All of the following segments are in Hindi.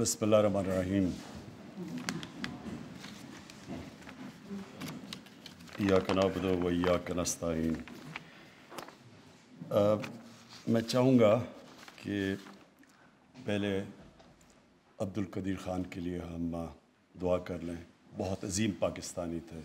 बिस्मिल्लाहिर्रहमानिर्रहीम इयाक नाबुदो व मैं चाहूँगा कि पहले अब्दुल कदीर ख़ान के लिए हम uh, दुआ कर लें बहुत अजीम पाकिस्तानी थे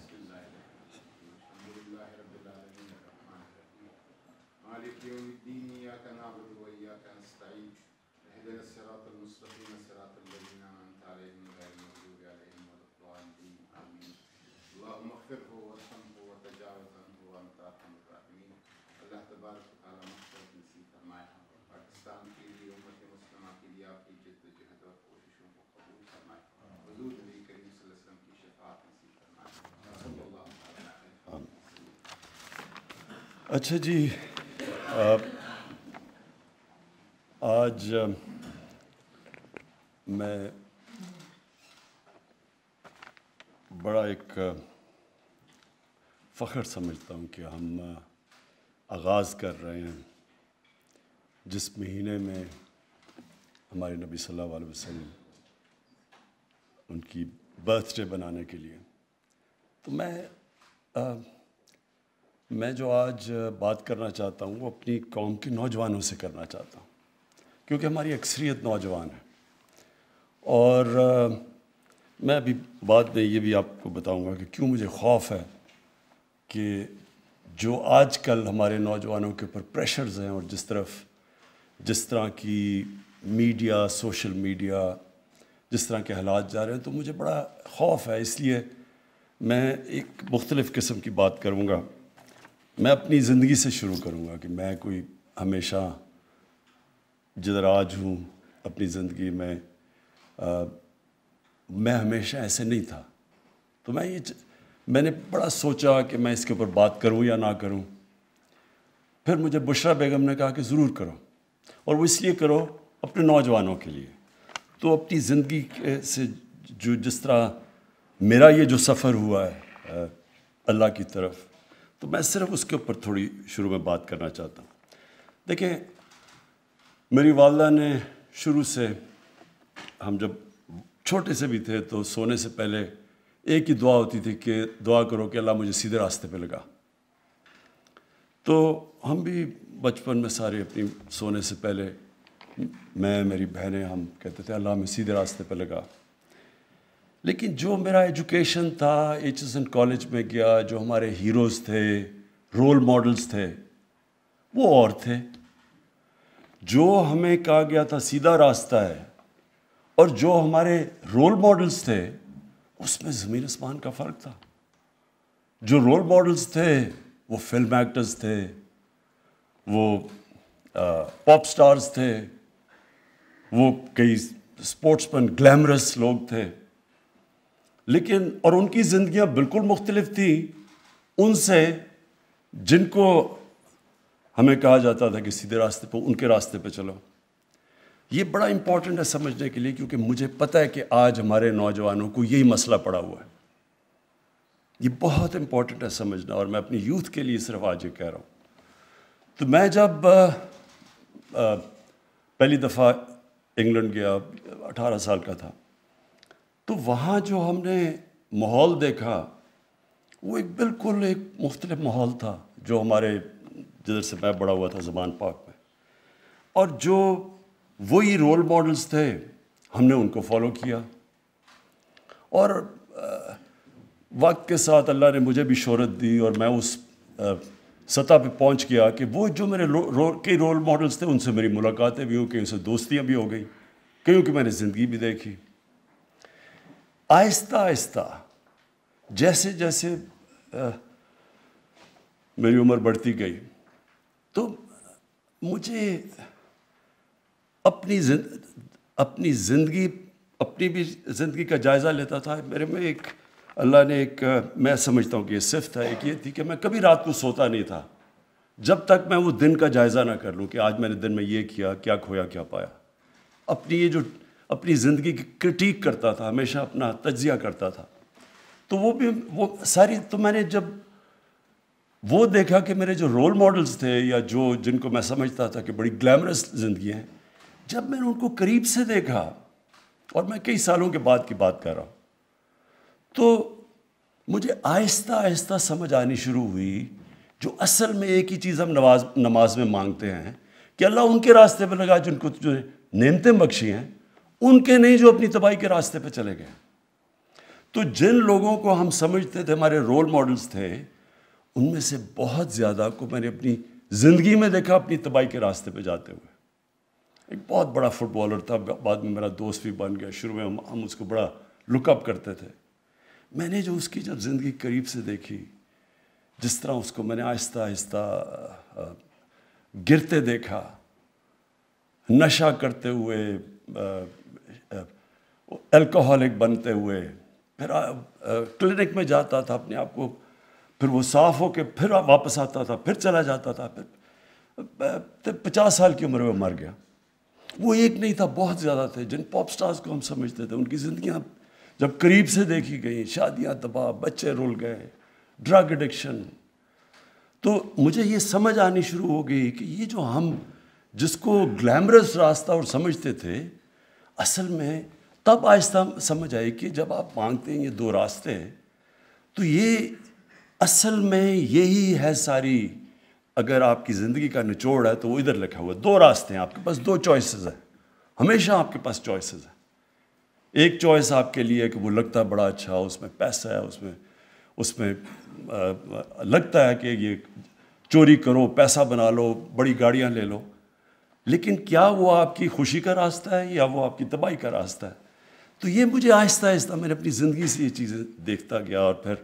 अच्छा जी आ, आज आ, मैं बड़ा एक फ़ख्र समझता हूँ कि हम आगाज़ कर रहे हैं जिस महीने में हमारे नबी सल्लल्लाहु अलैहि वसल्लम उनकी बर्थडे बनाने के लिए तो मैं आ, मैं जो आज बात करना चाहता हूँ वो अपनी कौम के नौजवानों से करना चाहता हूँ क्योंकि हमारी अक्सरियत नौजवान है और मैं अभी बाद में ये भी आपको बताऊंगा कि क्यों मुझे खौफ है कि जो आजकल हमारे नौजवानों के ऊपर प्रेशर्स हैं और जिस तरफ जिस तरह की मीडिया सोशल मीडिया जिस तरह के हालात जा रहे हैं तो मुझे बड़ा खौफ है इसलिए मैं एक मुख्तलिफ़ किस्म की बात करूँगा मैं अपनी ज़िंदगी से शुरू करूँगा कि मैं कोई हमेशा जिधर आज हूँ अपनी ज़िंदगी में आ, मैं हमेशा ऐसे नहीं था तो मैं ये मैंने बड़ा सोचा कि मैं इसके ऊपर बात करूं या ना करूं फिर मुझे बुशरा बेगम ने कहा कि ज़रूर करो और वो इसलिए करो अपने नौजवानों के लिए तो अपनी ज़िंदगी से जो जिस तरह मेरा ये जो सफ़र हुआ है अल्लाह की तरफ तो मैं सिर्फ उसके ऊपर थोड़ी शुरू में बात करना चाहता हूँ देखें मेरी वालदा ने शुरू से हम जब छोटे से भी थे तो सोने से पहले एक ही दुआ होती थी कि दुआ करो कि अल्लाह मुझे सीधे रास्ते पे लगा तो हम भी बचपन में सारे अपनी सोने से पहले मैं मेरी बहनें हम कहते थे अल्लाह हमें सीधे रास्ते पे लगा लेकिन जो मेरा एजुकेशन था एच एस एन कॉलेज में गया जो हमारे हीरोज़ थे रोल मॉडल्स थे वो और थे जो हमें कहा गया था सीधा रास्ता है और जो हमारे रोल मॉडल्स थे उसमें ज़मीन आसमान का फ़र्क था जो रोल मॉडल्स थे वो फिल्म एक्टर्स थे वो पॉप स्टार्स थे वो कई स्पोर्ट्समैन ग्लैमरस लोग थे लेकिन और उनकी ज़िंदियाँ बिल्कुल मुख्तलिफ थी उनसे जिनको हमें कहा जाता था कि सीधे रास्ते पर उनके रास्ते पर चलो ये बड़ा इंपॉर्टेंट है समझने के लिए क्योंकि मुझे पता है कि आज हमारे नौजवानों को यही मसला पड़ा हुआ है ये बहुत इंपॉर्टेंट है समझना और मैं अपनी यूथ के लिए सिर्फ आज ये कह रहा हूँ तो मैं जब आ, आ, पहली दफ़ा इंग्लैंड गया अठारह साल का था तो वहाँ जो हमने माहौल देखा वो एक बिल्कुल एक मुख्तलिफ माहौल था जो हमारे जिधर से मैं बड़ा हुआ था जबान पाक में और जो वही रोल मॉडल्स थे हमने उनको फॉलो किया और वक्त के साथ अल्लाह ने मुझे भी शहरत दी और मैं उस सतह पे पहुंच गया कि वो जो मेरे रो, रो, कई रोल मॉडल्स थे उनसे मेरी मुलाकातें भी हो कहीं उनसे दोस्तियाँ भी हो गई कहीं कि मैंने ज़िंदगी भी देखी आहिस्ता आहिस्ता जैसे जैसे आ, मेरी उम्र बढ़ती गई तो मुझे अपनी जिन्द, अपनी ज़िंदगी अपनी भी ज़िंदगी का जायज़ा लेता था मेरे में एक अल्लाह ने एक मैं समझता हूँ कि ये सिर्फ था एक ये थी कि मैं कभी रात को सोता नहीं था जब तक मैं वो दिन का जायज़ा ना कर लूँ कि आज मैंने दिन में ये किया क्या खोया क्या पाया अपनी ये जो अपनी ज़िंदगी की क्रिटिक करता था हमेशा अपना तजिया करता था तो वो भी वो सारी तो मैंने जब वो देखा कि मेरे जो रोल मॉडल्स थे या जो जिनको मैं समझता था कि बड़ी ग्लैमरस ज़िंदगी हैं जब मैंने उनको करीब से देखा और मैं कई सालों के बाद की बात कर रहा हूँ तो मुझे आहिस्ता आहिस्ता समझ आनी शुरू हुई जो असल में एक ही चीज़ हम नमाज नमाज में मांगते हैं कि अल्लाह उनके रास्ते पर लगा जिनको जो नेमतें बख्शी हैं उनके नहीं जो अपनी तबाही के रास्ते पे चले गए तो जिन लोगों को हम समझते थे हमारे रोल मॉडल्स थे उनमें से बहुत ज़्यादा को मैंने अपनी ज़िंदगी में देखा अपनी तबाही के रास्ते पे जाते हुए एक बहुत बड़ा फुटबॉलर था बाद में मेरा दोस्त भी बन गया शुरू में हम हम उसको बड़ा लुकअप करते थे मैंने जो उसकी जब ज़िंदगी करीब से देखी जिस तरह उसको मैंने आहिस्ता आहिस्ता गिरते देखा नशा करते हुए अल्कोहलिक बनते हुए फिर क्लिनिक में जाता था अपने आप को फिर वो साफ़ हो के फिर वापस आता था फिर चला जाता था फिर पचास साल की उम्र में मर गया वो एक नहीं था बहुत ज़्यादा थे जिन पॉप स्टार्स को हम समझते थे उनकी ज़िंदियाँ जब करीब से देखी गई शादियाँ तबाह बच्चे रुल गए ड्रग एडिक्शन तो मुझे ये समझ आनी शुरू हो गई कि ये जो हम जिसको ग्लैमरस रास्ता और समझते थे असल में तब आहिस्ता समझ आई कि जब आप मांगते हैं ये दो रास्ते तो ये असल में यही है सारी अगर आपकी ज़िंदगी का निचोड़ है तो वो इधर लिखा हुआ है दो रास्ते हैं आपके पास दो चॉइसेस हैं हमेशा आपके पास चॉइसेस हैं एक चॉइस आपके लिए कि वो लगता है बड़ा अच्छा उसमें पैसा है उसमें उसमें लगता है कि ये चोरी करो पैसा बना लो बड़ी गाड़ियाँ ले लो लेकिन क्या वो आपकी खुशी का रास्ता है या वो आपकी तबाही का रास्ता है तो ये मुझे आहिस्ता आहिस्ता मैंने अपनी ज़िंदगी से ये चीज़ें देखता गया और फिर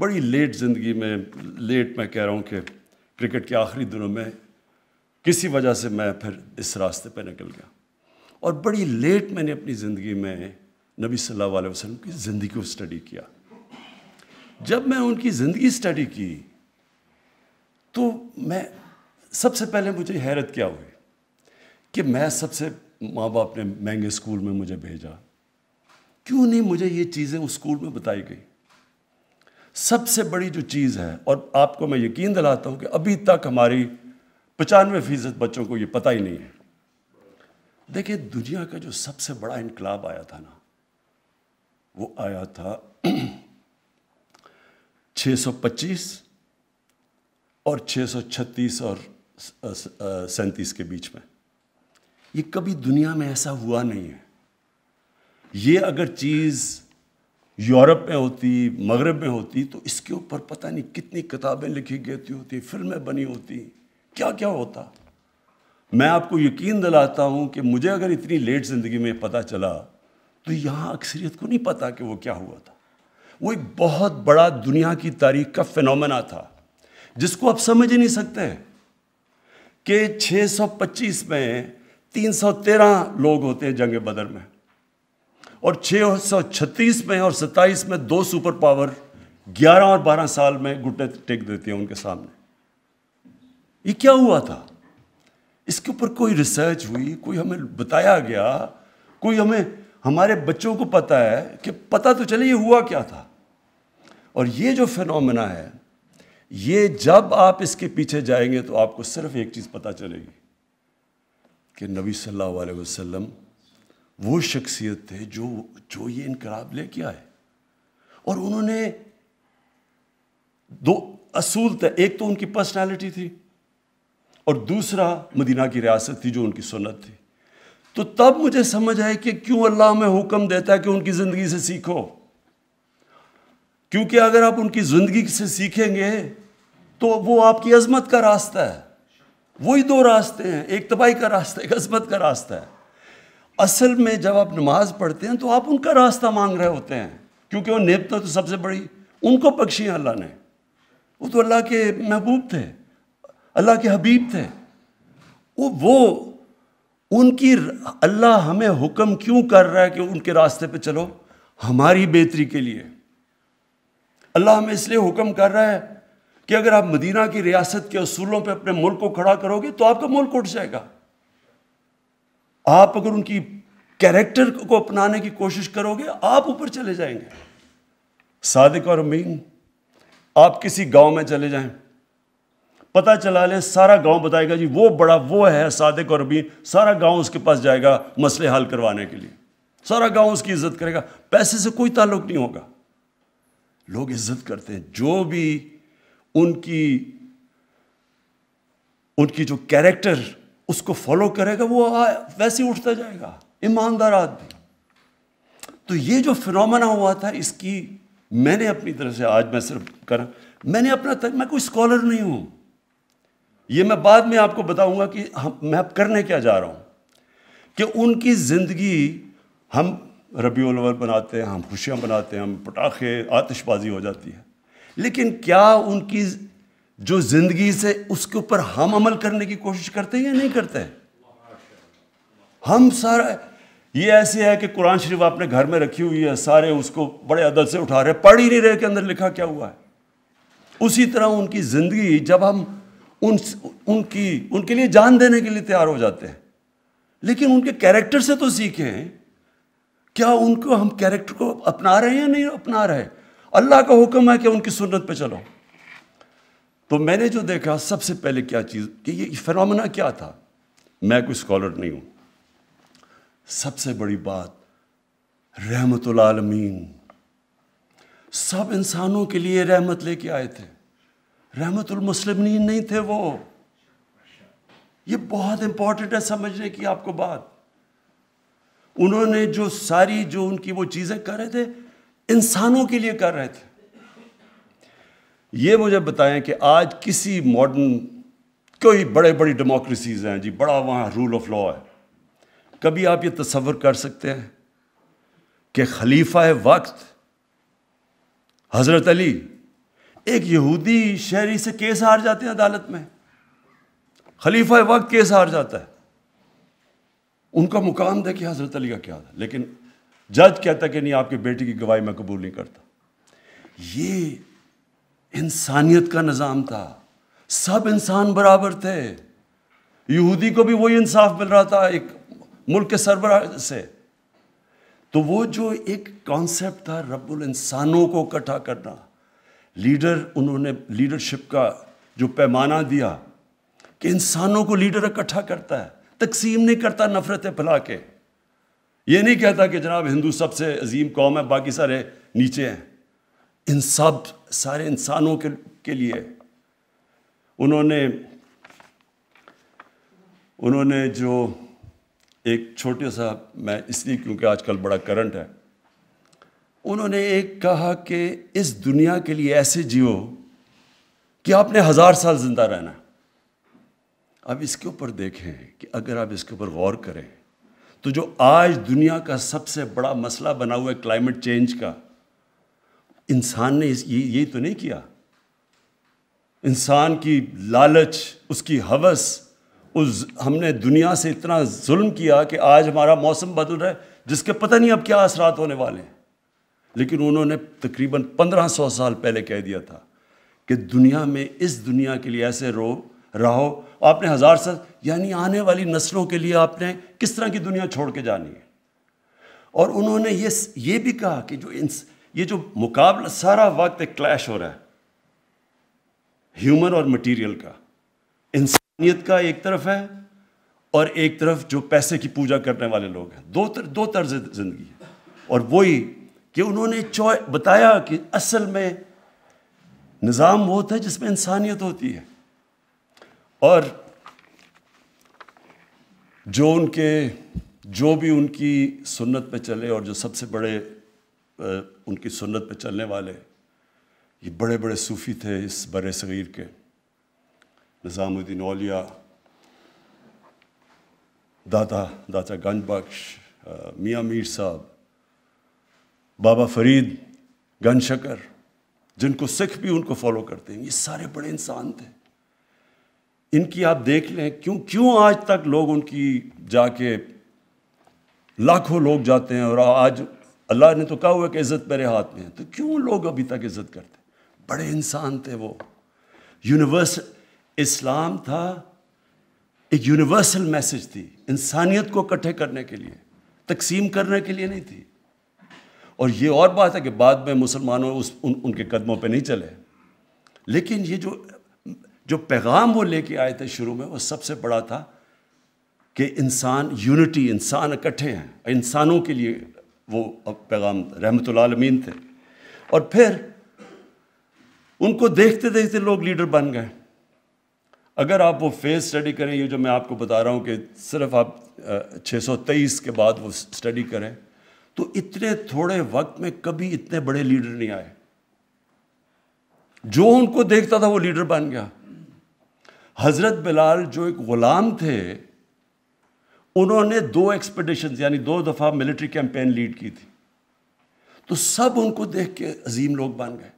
बड़ी लेट ज़िंदगी में लेट मैं कह रहा हूँ कि क्रिकेट के आखिरी दिनों में किसी वजह से मैं फिर इस रास्ते पर निकल गया और बड़ी लेट मैंने अपनी ज़िंदगी में नबी सल्लल्लाहु अलैहि वसल्लम की ज़िंदगी को स्टडी किया जब मैं उनकी ज़िंदगी स्टडी की तो मैं सबसे पहले मुझे हैरत क्या हुई कि मैं सबसे माँ बाप ने महंगे स्कूल में मुझे भेजा क्यों नहीं मुझे ये चीज़ें उस स्कूल में बताई गई सबसे बड़ी जो चीज़ है और आपको मैं यकीन दिलाता हूँ कि अभी तक हमारी पचानवे फ़ीसद बच्चों को ये पता ही नहीं है देखिए दुनिया का जो सबसे बड़ा इनकलाब आया था ना वो आया था 625 और 636 और सैंतीस के बीच में ये कभी दुनिया में ऐसा हुआ नहीं है ये अगर चीज़ यूरोप में होती मगरब में होती तो इसके ऊपर पता नहीं कितनी किताबें लिखी गई होती फिल्में बनी होती क्या क्या होता मैं आपको यकीन दिलाता हूँ कि मुझे अगर इतनी लेट ज़िंदगी में पता चला तो यहाँ अक्सरियत को नहीं पता कि वो क्या हुआ था वो एक बहुत बड़ा दुनिया की तारीख का फिनोमेना था जिसको आप समझ ही नहीं सकते कि 625 में 313 लोग होते हैं जंग बदर में और 636 में और 27 में दो सुपर पावर 11 और 12 साल में घुटने टेक देती है उनके सामने ये क्या हुआ था इसके ऊपर कोई रिसर्च हुई कोई हमें बताया गया कोई हमें हमारे बच्चों को पता है कि पता तो चले ये हुआ क्या था और ये जो फिनोमेना है ये जब आप इसके पीछे जाएंगे तो आपको सिर्फ एक चीज़ पता चलेगी कि नबी सल्लल्लाहु अलैहि वसल्लम वो शख्सियत थे जो जो ये इनकलाब लेके आए और उन्होंने दो असूल थे एक तो उनकी पर्सनालिटी थी और दूसरा मदीना की रियासत थी जो उनकी सुन्नत थी तो तब मुझे समझ आए कि क्यों अल्लाह में हुक्म देता है कि उनकी ज़िंदगी से सीखो क्योंकि अगर आप उनकी ज़िंदगी से सीखेंगे तो वो आपकी अजमत का रास्ता है वही दो रास्ते हैं एक तबाही का रास्ता एक अजमत का रास्ता है असल में जब आप नमाज पढ़ते हैं तो आप उनका रास्ता मांग रहे होते हैं क्योंकि वो नेब तो सबसे बड़ी उनको पक्षी हैं अल्लाह ने वो तो अल्लाह के महबूब थे अल्लाह के हबीब थे वो वो उनकी अल्लाह हमें हुक्म क्यों कर रहा है कि उनके रास्ते पे चलो हमारी बेहतरी के लिए अल्लाह हमें इसलिए हुक्म कर रहा है कि अगर आप मदीना की रियासत के असूलों पे अपने मुल्क को खड़ा करोगे तो आपका मुल्क उठ जाएगा आप अगर उनकी कैरेक्टर को अपनाने की कोशिश करोगे आप ऊपर चले जाएंगे सादिक और अमीन आप किसी गांव में चले जाएं पता चला ले सारा गांव बताएगा जी वो बड़ा वो है सादिक और अमीन सारा गांव उसके पास जाएगा मसले हल करवाने के लिए सारा गांव उसकी इज्जत करेगा पैसे से कोई ताल्लुक नहीं होगा लोग इज्जत करते हैं जो भी उनकी उनकी जो कैरेक्टर उसको फॉलो करेगा वो वैसे ही उठता जाएगा ईमानदार आदमी तो ये जो फिनोमेना हुआ था इसकी मैंने अपनी तरह से आज मैं सिर्फ कर मैंने अपना तर, मैं कोई स्कॉलर नहीं हूं ये मैं बाद में आपको बताऊंगा कि हम मैं अब करने क्या जा रहा हूं कि उनकी ज़िंदगी हम रबी उलवर बनाते हैं हम खुशियां बनाते हैं हम पटाखे आतिशबाजी हो जाती है लेकिन क्या उनकी जो जिंदगी से उसके ऊपर हम अमल करने की कोशिश करते हैं या नहीं करते हैं हम सारा ये ऐसे है कि कुरान शरीफ आपने घर में रखी हुई है सारे उसको बड़े अदल से उठा रहे पढ़ ही नहीं रहे कि अंदर लिखा क्या हुआ है उसी तरह उनकी ज़िंदगी जब हम उन उनकी उनके लिए जान देने के लिए तैयार हो जाते हैं लेकिन उनके कैरेक्टर से तो सीखें क्या उनको हम कैरेक्टर को अपना रहे हैं या नहीं अपना रहे अल्लाह का हुक्म है कि उनकी सुन्नत पे चलो तो मैंने जो देखा सबसे पहले क्या चीज़ कि ये फिनमना क्या था मैं कोई स्कॉलर नहीं हूं सबसे बड़ी बात रहमत आलमीन सब इंसानों के लिए रहमत लेके आए थे मुस्लिम नहीं थे वो ये बहुत इंपॉर्टेंट है समझने की आपको बात उन्होंने जो सारी जो उनकी वो चीज़ें कर रहे थे इंसानों के लिए कर रहे थे ये मुझे बताएं कि आज किसी मॉडर्न कोई बड़े बड़ी डेमोक्रेसीज़ हैं जी बड़ा वहाँ रूल ऑफ लॉ है कभी आप ये तस्वर कर सकते हैं कि खलीफा है वक्त हज़रत अली एक यहूदी शहरी से केस हार जाते हैं अदालत में खलीफा वक्त केस हार जाता है उनका मुकाम देखिए हज़रत अली का क्या था लेकिन जज कहता कि नहीं आपके बेटे की गवाही मैं कबूल नहीं करता ये इंसानियत का निज़ाम था सब इंसान बराबर थे यहूदी को भी वही इंसाफ मिल रहा था एक मुल्क के सरबराह से तो वो जो एक कॉन्सेप्ट था रब्बुल इंसानों को इकट्ठा करना लीडर उन्होंने लीडरशिप का जो पैमाना दिया कि इंसानों को लीडर इकट्ठा करता है तकसीम नहीं करता नफ़रतें फैला के ये नहीं कहता कि जनाब हिंदू सबसे अजीम कौम है बाकी सारे नीचे हैं इन सब सारे इंसानों के, के लिए उन्होंने उन्होंने जो एक छोटे सा मैं इसलिए क्योंकि आजकल बड़ा करंट है उन्होंने एक कहा कि इस दुनिया के लिए ऐसे जियो कि आपने हज़ार साल ज़िंदा रहना अब इसके ऊपर देखें कि अगर आप इसके ऊपर गौर करें तो जो आज दुनिया का सबसे बड़ा मसला बना हुआ है क्लाइमेट चेंज का इंसान ने ये ये तो नहीं किया इंसान की लालच उसकी हवस उस हमने दुनिया से इतना जुल्म किया कि आज हमारा मौसम बदल रहा है जिसके पता नहीं अब क्या असरात होने वाले हैं लेकिन उन्होंने तकरीबन पंद्रह सौ साल पहले कह दिया था कि दुनिया में इस दुनिया के लिए ऐसे रो रहो आपने हज़ार साल यानी आने वाली नस्लों के लिए आपने किस तरह की दुनिया छोड़ के जानी है और उन्होंने ये ये भी कहा कि जो इंस ये जो मुकाबला सारा वक्त एक क्लैश हो रहा है ह्यूमन और मटेरियल का इंसानियत का एक तरफ है और एक तरफ जो पैसे की पूजा करने वाले लोग हैं दो तर, दो तर्ज जिंदगी है और वही कि उन्होंने चॉय बताया कि असल में निज़ाम वो था जिसमें इंसानियत होती है और जो उनके जो भी उनकी सुन्नत पे चले और जो सबसे बड़े उनकी सुन्नत पे चलने वाले ये बड़े बड़े सूफ़ी थे इस बर सग़ीर के निज़ामुद्दीन ओलिया दादा दादा गंज बख्श मियाँ मीर साहब बाबा फरीद गन शकर जिनको सिख भी उनको फॉलो करते हैं ये सारे बड़े इंसान थे इनकी आप देख लें क्यों क्यों आज तक लोग उनकी जाके लाखों लोग जाते हैं और आज अल्लाह ने तो कहा हुआ कि इज़्ज़त मेरे हाथ में है तो क्यों लोग अभी तक इज़्ज़त करते बड़े इंसान थे वो यूनिवर्स इस्लाम था एक यूनिवर्सल मैसेज थी इंसानियत को इकट्ठे करने के लिए तकसीम करने के लिए नहीं थी और ये और बात है कि बाद में मुसलमानों उस उन, उनके कदमों पे नहीं चले लेकिन ये जो जो पैगाम वो लेके आए थे शुरू में वो सबसे बड़ा था कि इंसान यूनिटी इंसान इकट्ठे हैं इंसानों के लिए वो अब पैगाम रहमत आलमीन थे और फिर उनको देखते देखते लोग लीडर बन गए अगर आप वो फेस स्टडी करें ये जो मैं आपको बता रहा हूँ कि सिर्फ आप छः सौ तेईस के बाद वो स्टडी करें तो इतने थोड़े वक्त में कभी इतने बड़े लीडर नहीं आए जो उनको देखता था वो लीडर बन गया हज़रत बिलाल जो एक ग़ुलाम थे उन्होंने दो एक्सपेडिशन यानी दो दफ़ा मिलिट्री कैंपेन लीड की थी तो सब उनको देख के अजीम लोग बन गए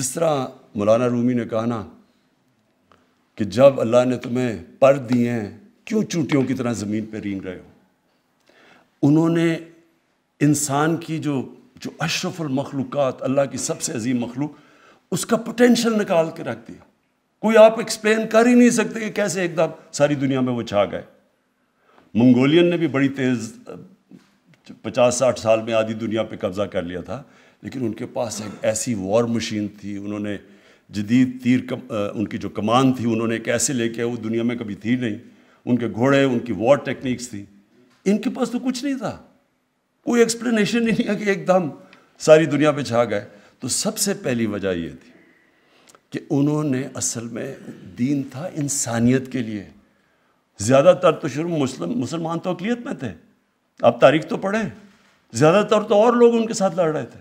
जिस तरह मौलाना रूमी ने कहा ना कि जब अल्लाह ने तुम्हें पर दिए हैं क्यों चूटियों की तरह ज़मीन पर रींग रहे हो उन्होंने इंसान की जो जो अशरफुलमखलूक अल्लाह की सबसे अजीम मखलूक उसका पोटेंशल निकाल के रख दिया कोई आप एक्सप्लेन कर ही नहीं सकते कि कैसे एकदम सारी दुनिया में वो छा गए मंगोलियन ने भी बड़ी तेज़ पचास साठ साल में आधी दुनिया पे कब्ज़ा कर लिया था लेकिन उनके पास एक ऐसी वॉर मशीन थी उन्होंने जदीद तीर कम, आ, उनकी जो कमान थी उन्होंने कैसे लेके वो दुनिया में कभी थी नहीं उनके घोड़े उनकी वॉर टेक्निक्स थी इनके पास तो कुछ नहीं था कोई एक्सप्लेनेशन नहीं है कि एकदम सारी दुनिया पे छा गए तो सबसे पहली वजह ये थी कि उन्होंने असल में दीन था इंसानियत के लिए ज़्यादातर तो शुरू मुस्लिम मुसलमान तो अकलीत में थे अब तारीख तो पढ़े ज़्यादातर तो और लोग उनके साथ लड़ रहे थे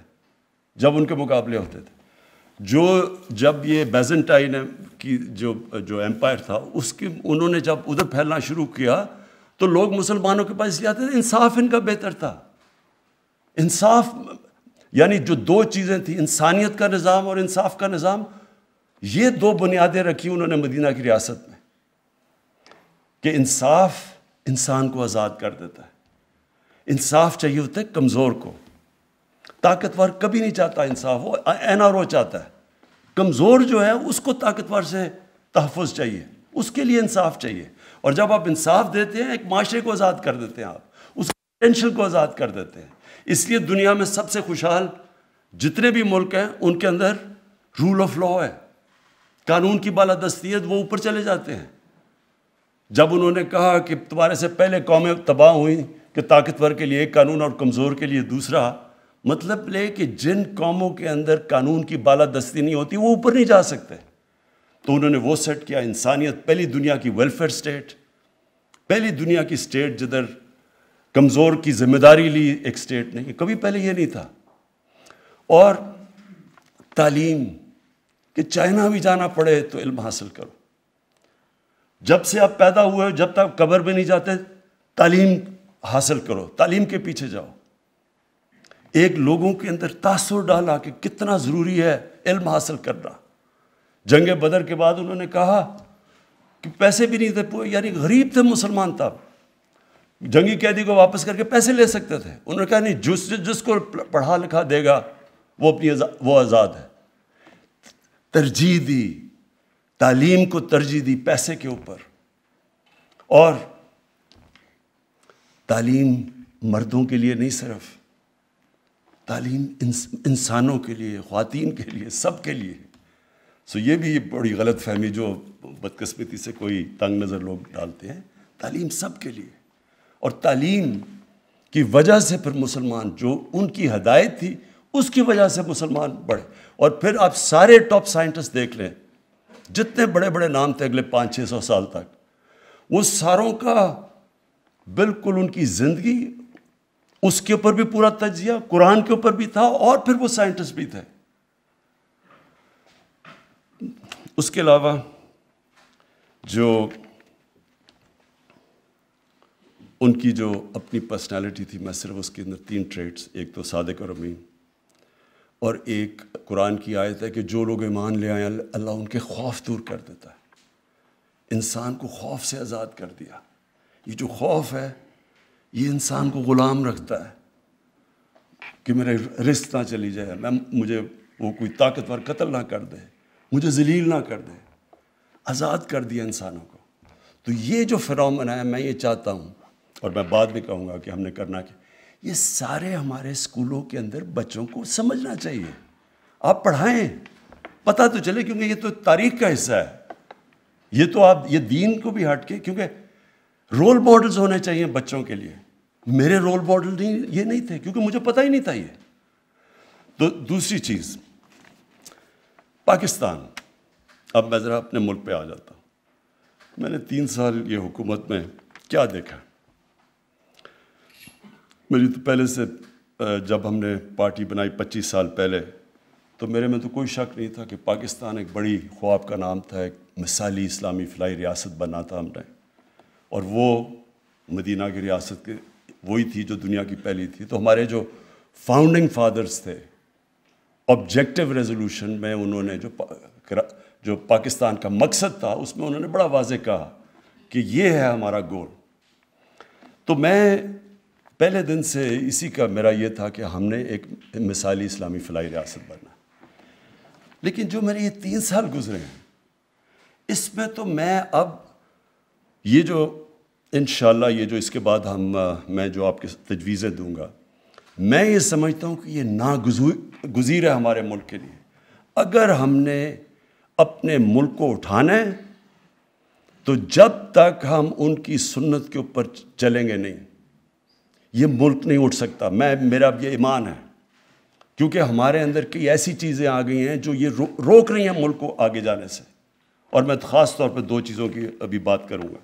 जब उनके मुकाबले होते थे जो जब ये बेजेंटाइन की जो जो एम्पायर था उसके उन्होंने जब उधर फैलना शुरू किया तो लोग मुसलमानों के पास जाते थे इंसाफ इनका बेहतर था इंसाफ यानी जो दो चीज़ें थी इंसानियत का निज़ाम और इंसाफ का निज़ाम ये दो बुनियादें रखी उन्होंने मदीना की रियासत में कि इंसाफ इंसान को आज़ाद कर देता है इंसाफ चाहिए होता है कमज़ोर को ताकतवर कभी नहीं चाहता इंसाफ वो एन आर ओ चाहता है कमज़ोर जो है उसको ताकतवर से तहफ़ चाहिए उसके लिए इंसाफ चाहिए और जब आप इंसाफ देते हैं एक माशरे को आज़ाद कर देते हैं आप उस पोटेंशल को आज़ाद कर देते हैं इसलिए दुनिया में सबसे खुशहाल जितने भी मुल्क हैं उनके अंदर रूल ऑफ लॉ है कानून की बाला है वो ऊपर चले जाते हैं जब उन्होंने कहा कि तुम्हारे से पहले कौमें तबाह हुई कि ताकतवर के लिए एक कानून और कमज़ोर के लिए दूसरा मतलब ले कि जिन कौमों के अंदर कानून की बाला दस्ती नहीं होती वो ऊपर नहीं जा सकते तो उन्होंने वो सेट किया इंसानियत पहली दुनिया की वेलफेयर स्टेट पहली दुनिया की स्टेट जिधर कमज़ोर की जिम्मेदारी ली एक स्टेट ने कभी पहले ये नहीं था और तालीम कि चाइना भी जाना पड़े तो इल्म हासिल करो जब से आप पैदा हुए हो जब तक कबर में नहीं जाते तालीम हासिल करो तालीम के पीछे जाओ एक लोगों के अंदर तासुर डाला कि कितना ज़रूरी है इल्म हासिल करना जंग बदर के बाद उन्होंने कहा कि पैसे भी नहीं थे यानी गरीब थे मुसलमान तब जंगी कैदी को वापस करके पैसे ले सकते थे उन्होंने कहा नहीं जिस जिसको पढ़ा लिखा देगा वो अपनी वो आज़ाद है तरजीह दी तालीम को तरजीह दी पैसे के ऊपर और तालीम मर्दों के लिए नहीं सिर्फ तालीम इंसानों के लिए ख़वान के लिए सब के लिए सो ये भी बड़ी गलत फहमी जो बदकस्मती से कोई तंग नज़र लोग डालते हैं तालीम सब के लिए और तालीम की वजह से फिर मुसलमान जो उनकी हदायत थी उसकी वजह से मुसलमान बढ़े और फिर आप सारे टॉप साइंटिस्ट देख लें जितने बड़े बड़े नाम थे अगले पाँच छः सौ साल तक वो सारों का बिल्कुल उनकी ज़िंदगी उसके ऊपर भी पूरा तजिया कुरान के ऊपर भी था और फिर वो साइंटिस्ट भी थे उसके अलावा जो उनकी जो अपनी पर्सनालिटी थी मैं सिर्फ उसके अंदर तीन ट्रेड्स एक तो सादक और अमीन और एक कुरान की आयत है कि जो लोग ईमान ले आए अल्लाह उनके खौफ दूर कर देता है इंसान को खौफ से आज़ाद कर दिया ये जो खौफ है ये इंसान को ग़ुलाम रखता है कि मेरे रिस्क ना चली जाए मैं मुझे वो कोई ताकतवर कत्ल ना कर दे मुझे जलील ना कर दे आज़ाद कर दिया इंसानों को तो ये जो फिनमन है मैं ये चाहता हूँ और मैं बाद में कहूँगा कि हमने करना क्या ये सारे हमारे स्कूलों के अंदर बच्चों को समझना चाहिए आप पढ़ाएं पता तो चले क्योंकि ये तो तारीख का हिस्सा है ये तो आप ये दीन को भी हटके क्योंकि रोल मॉडल्स होने चाहिए बच्चों के लिए मेरे रोल मॉडल नहीं ये नहीं थे क्योंकि मुझे पता ही नहीं था ये तो दूसरी चीज़ पाकिस्तान अब मैं ज़रा अपने मुल्क पे आ जाता हूँ मैंने तीन साल ये हुकूमत में क्या देखा मेरी तो पहले से जब हमने पार्टी बनाई पच्चीस साल पहले तो मेरे में तो कोई शक नहीं था कि पाकिस्तान एक बड़ी ख्वाब का नाम था एक मिसाली इस्लामी फलाई रियासत बनना था हमने और वो मदीना की रियासत के वही थी जो दुनिया की पहली थी तो हमारे जो फाउंडिंग फादर्स थे ऑब्जेक्टिव रेजोल्यूशन में उन्होंने जो पा, जो पाकिस्तान का मकसद था उसमें उन्होंने बड़ा वाज कहा कि ये है हमारा गोल तो मैं पहले दिन से इसी का मेरा ये था कि हमने एक मिसाली इस्लामी फलाई रियासत बनना लेकिन जो मेरे ये तीन साल गुजरे हैं इसमें तो मैं अब ये जो इन ये जो इसके बाद हम मैं जो आपके तजवीज़ें दूंगा मैं ये समझता हूँ कि ये नागुजू गुजीर है हमारे मुल्क के लिए अगर हमने अपने मुल्क को उठाना है तो जब तक हम उनकी सुन्नत के ऊपर चलेंगे नहीं ये मुल्क नहीं उठ सकता मैं मेरा अब ये ईमान है क्योंकि हमारे अंदर कई ऐसी चीज़ें आ गई हैं जो ये रो, रोक रही हैं मुल्क को आगे जाने से और मैं ख़ास तौर पर दो चीज़ों की अभी बात करूँगा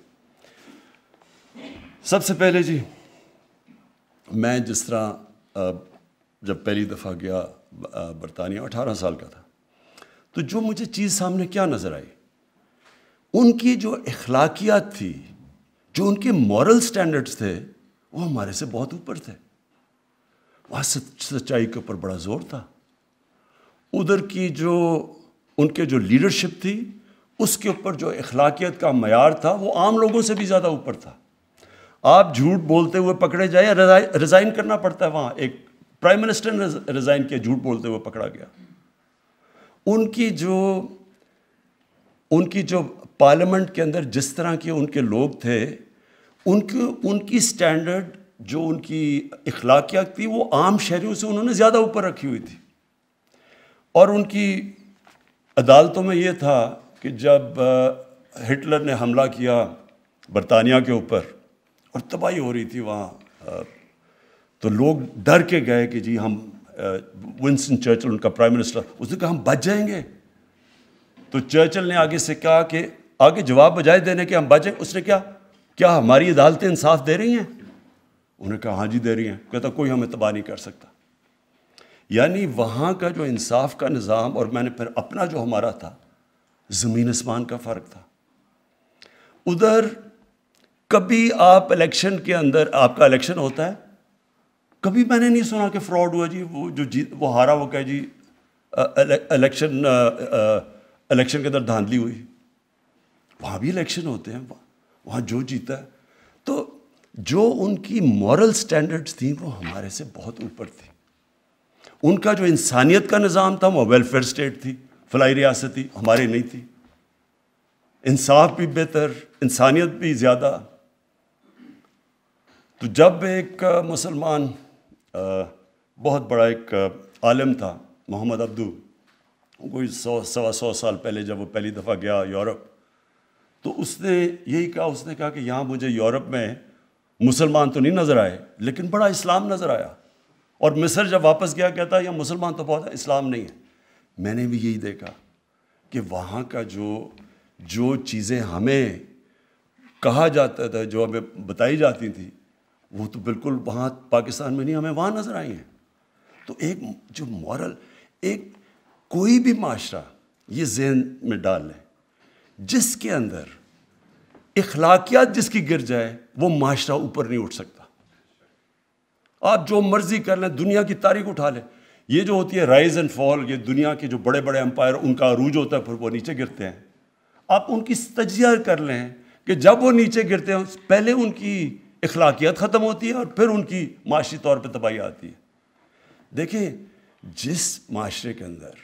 सबसे पहले जी मैं जिस तरह जब पहली दफ़ा गया बरतानिया अठारह साल का था तो जो मुझे चीज़ सामने क्या नज़र आई उनकी जो अखलाकियात थी जो उनके मॉरल स्टैंडर्ड्स थे वो हमारे से बहुत ऊपर थे वहाँ सच्चाई के ऊपर बड़ा जोर था उधर की जो उनके जो लीडरशिप थी उसके ऊपर जो अखलाकियत का मैार था वो आम लोगों से भी ज़्यादा ऊपर था आप झूठ बोलते हुए पकड़े जाए रिज़ाइन करना पड़ता है वहाँ एक प्राइम मिनिस्टर ने रिज़ाइन किया झूठ बोलते हुए पकड़ा गया उनकी जो उनकी जो पार्लियामेंट के अंदर जिस तरह के उनके लोग थे उनके उनकी स्टैंडर्ड जो उनकी अखलाकियात थी वो आम शहरीों से उन्होंने ज़्यादा ऊपर रखी हुई थी और उनकी अदालतों में ये था कि जब हिटलर ने हमला किया बरतानिया के ऊपर और तबाही हो रही थी वहाँ तो लोग डर के गए कि जी हम विंसन चर्चल उनका प्राइम मिनिस्टर उसने कहा हम बच जाएंगे तो चर्चल ने आगे से कहा कि आगे जवाब बजाय देने के हम बचें उसने क्या क्या हमारी अदालतें इंसाफ दे रही हैं उन्हें कहा हाँ जी दे रही हैं कहता कोई हमें तबाह नहीं कर सकता यानी वहाँ का जो इंसाफ का निज़ाम और मैंने फिर अपना जो हमारा था ज़मीन आसमान का फ़र्क था उधर कभी आप इलेक्शन के अंदर आपका इलेक्शन होता है कभी मैंने नहीं सुना कि फ्रॉड हुआ जी वो जो जीत वो हारा वो कह जी इलेक्शन इलेक्शन के अंदर धांधली हुई वहाँ भी इलेक्शन होते हैं वहाँ जो जीता तो जो उनकी मॉरल स्टैंडर्ड्स थी वो हमारे से बहुत ऊपर थी उनका जो इंसानियत का निज़ाम था वो वेलफेयर स्टेट थी फलाई रियासती हमारी नहीं थी इंसाफ भी बेहतर इंसानियत भी ज़्यादा तो जब एक मुसलमान बहुत बड़ा एक आलम था मोहम्मद अब्दू कोई सौ सवा सौ साल पहले जब वो पहली दफ़ा गया यूरोप तो उसने यही कहा उसने कहा कि यहाँ मुझे यूरोप में मुसलमान तो नहीं नज़र आए लेकिन बड़ा इस्लाम नज़र आया और मिस्र जब वापस गया कहता यहाँ मुसलमान तो बहुत इस्लाम नहीं है मैंने भी यही देखा कि वहाँ का जो जो चीज़ें हमें कहा जाता था जो हमें बताई जाती थी वो तो बिल्कुल वहाँ पाकिस्तान में नहीं हमें वहाँ नज़र आई हैं तो एक जो मॉरल एक कोई भी माशरा ये जहन में डाल लें जिसके अंदर इखलाकियात जिसकी गिर जाए वो माशरा ऊपर नहीं उठ सकता आप जो मर्जी कर लें दुनिया की तारीख उठा लें ये जो होती है राइज एंड फॉल ये दुनिया के जो बड़े बड़े अंपायर उनका अरूज होता है फिर वो नीचे गिरते हैं आप उनकी तजिया कर लें कि जब वो नीचे गिरते हैं पहले उनकी अखलाकियात ख़त्म होती है और फिर उनकी माशी तौर पर तबाही आती है देखिए जिस माशरे के अंदर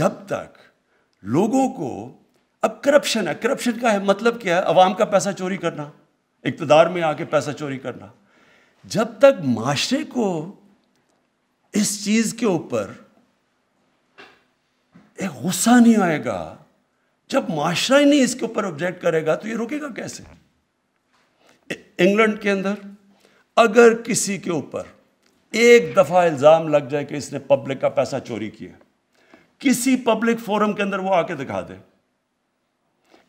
जब तक लोगों को अब करप्शन है करप्शन का है मतलब क्या है अवाम का पैसा चोरी करना इकतदार में आके पैसा चोरी करना जब तक माशरे को इस चीज़ के ऊपर एक गुस्सा नहीं आएगा जब माशरा ही नहीं इसके ऊपर ऑब्जेक्ट करेगा तो ये रुकेगा कैसे इंग्लैंड के अंदर अगर किसी के ऊपर एक दफ़ा इल्ज़ाम लग जाए कि इसने पब्लिक का पैसा चोरी किया किसी पब्लिक फोरम के अंदर वो आके दिखा दे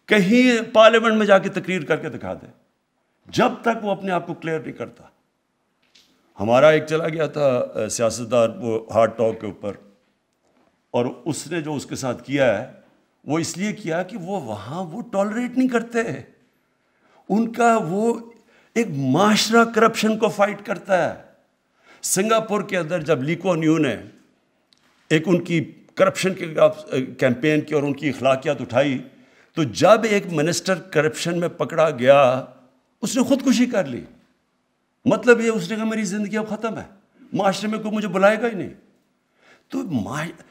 कहीं पार्लियामेंट में जाके तकरीर करके दिखा दे जब तक वो अपने आप को क्लियर नहीं करता हमारा एक चला गया था सियासतदान वो हार्ड टॉक के ऊपर और उसने जो उसके साथ किया है वो इसलिए किया कि वो वहाँ वो टॉलरेट नहीं करते उनका वो एक माशरा करप्शन को फाइट करता है सिंगापुर के अंदर जब लीको न्यू ने एक उनकी करप्शन के खिलाफ कैंपेन की और उनकी अखलाकियात उठाई तो जब एक मिनिस्टर करप्शन में पकड़ा गया उसने खुदकुशी कर ली मतलब ये उसने कहा मेरी ज़िंदगी अब ख़त्म है माशरे में कोई मुझे बुलाएगा ही नहीं तो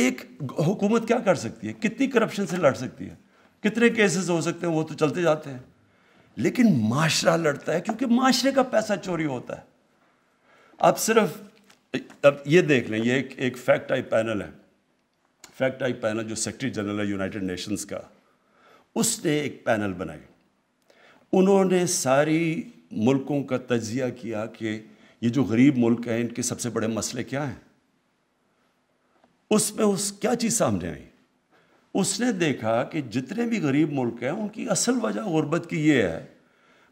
एक हुकूमत क्या कर सकती है कितनी करप्शन से लड़ सकती है कितने केसेस हो सकते हैं वो तो चलते जाते हैं लेकिन माशरा लड़ता है क्योंकि माशरे का पैसा चोरी होता है आप सिर्फ अब ये देख लें ये एक एक फैक्ट आई पैनल है फैक्ट आई पैनल जो सेक्रेटरी जनरल है यूनाइटेड नेशंस का उसने एक पैनल बनाई उन्होंने सारी मुल्कों का तजिया किया कि ये जो गरीब मुल्क हैं इनके सबसे बड़े मसले क्या हैं उसमें उस क्या चीज़ सामने आई उसने देखा कि जितने भी गरीब मुल्क हैं उनकी असल वजह गुर्बत की ये है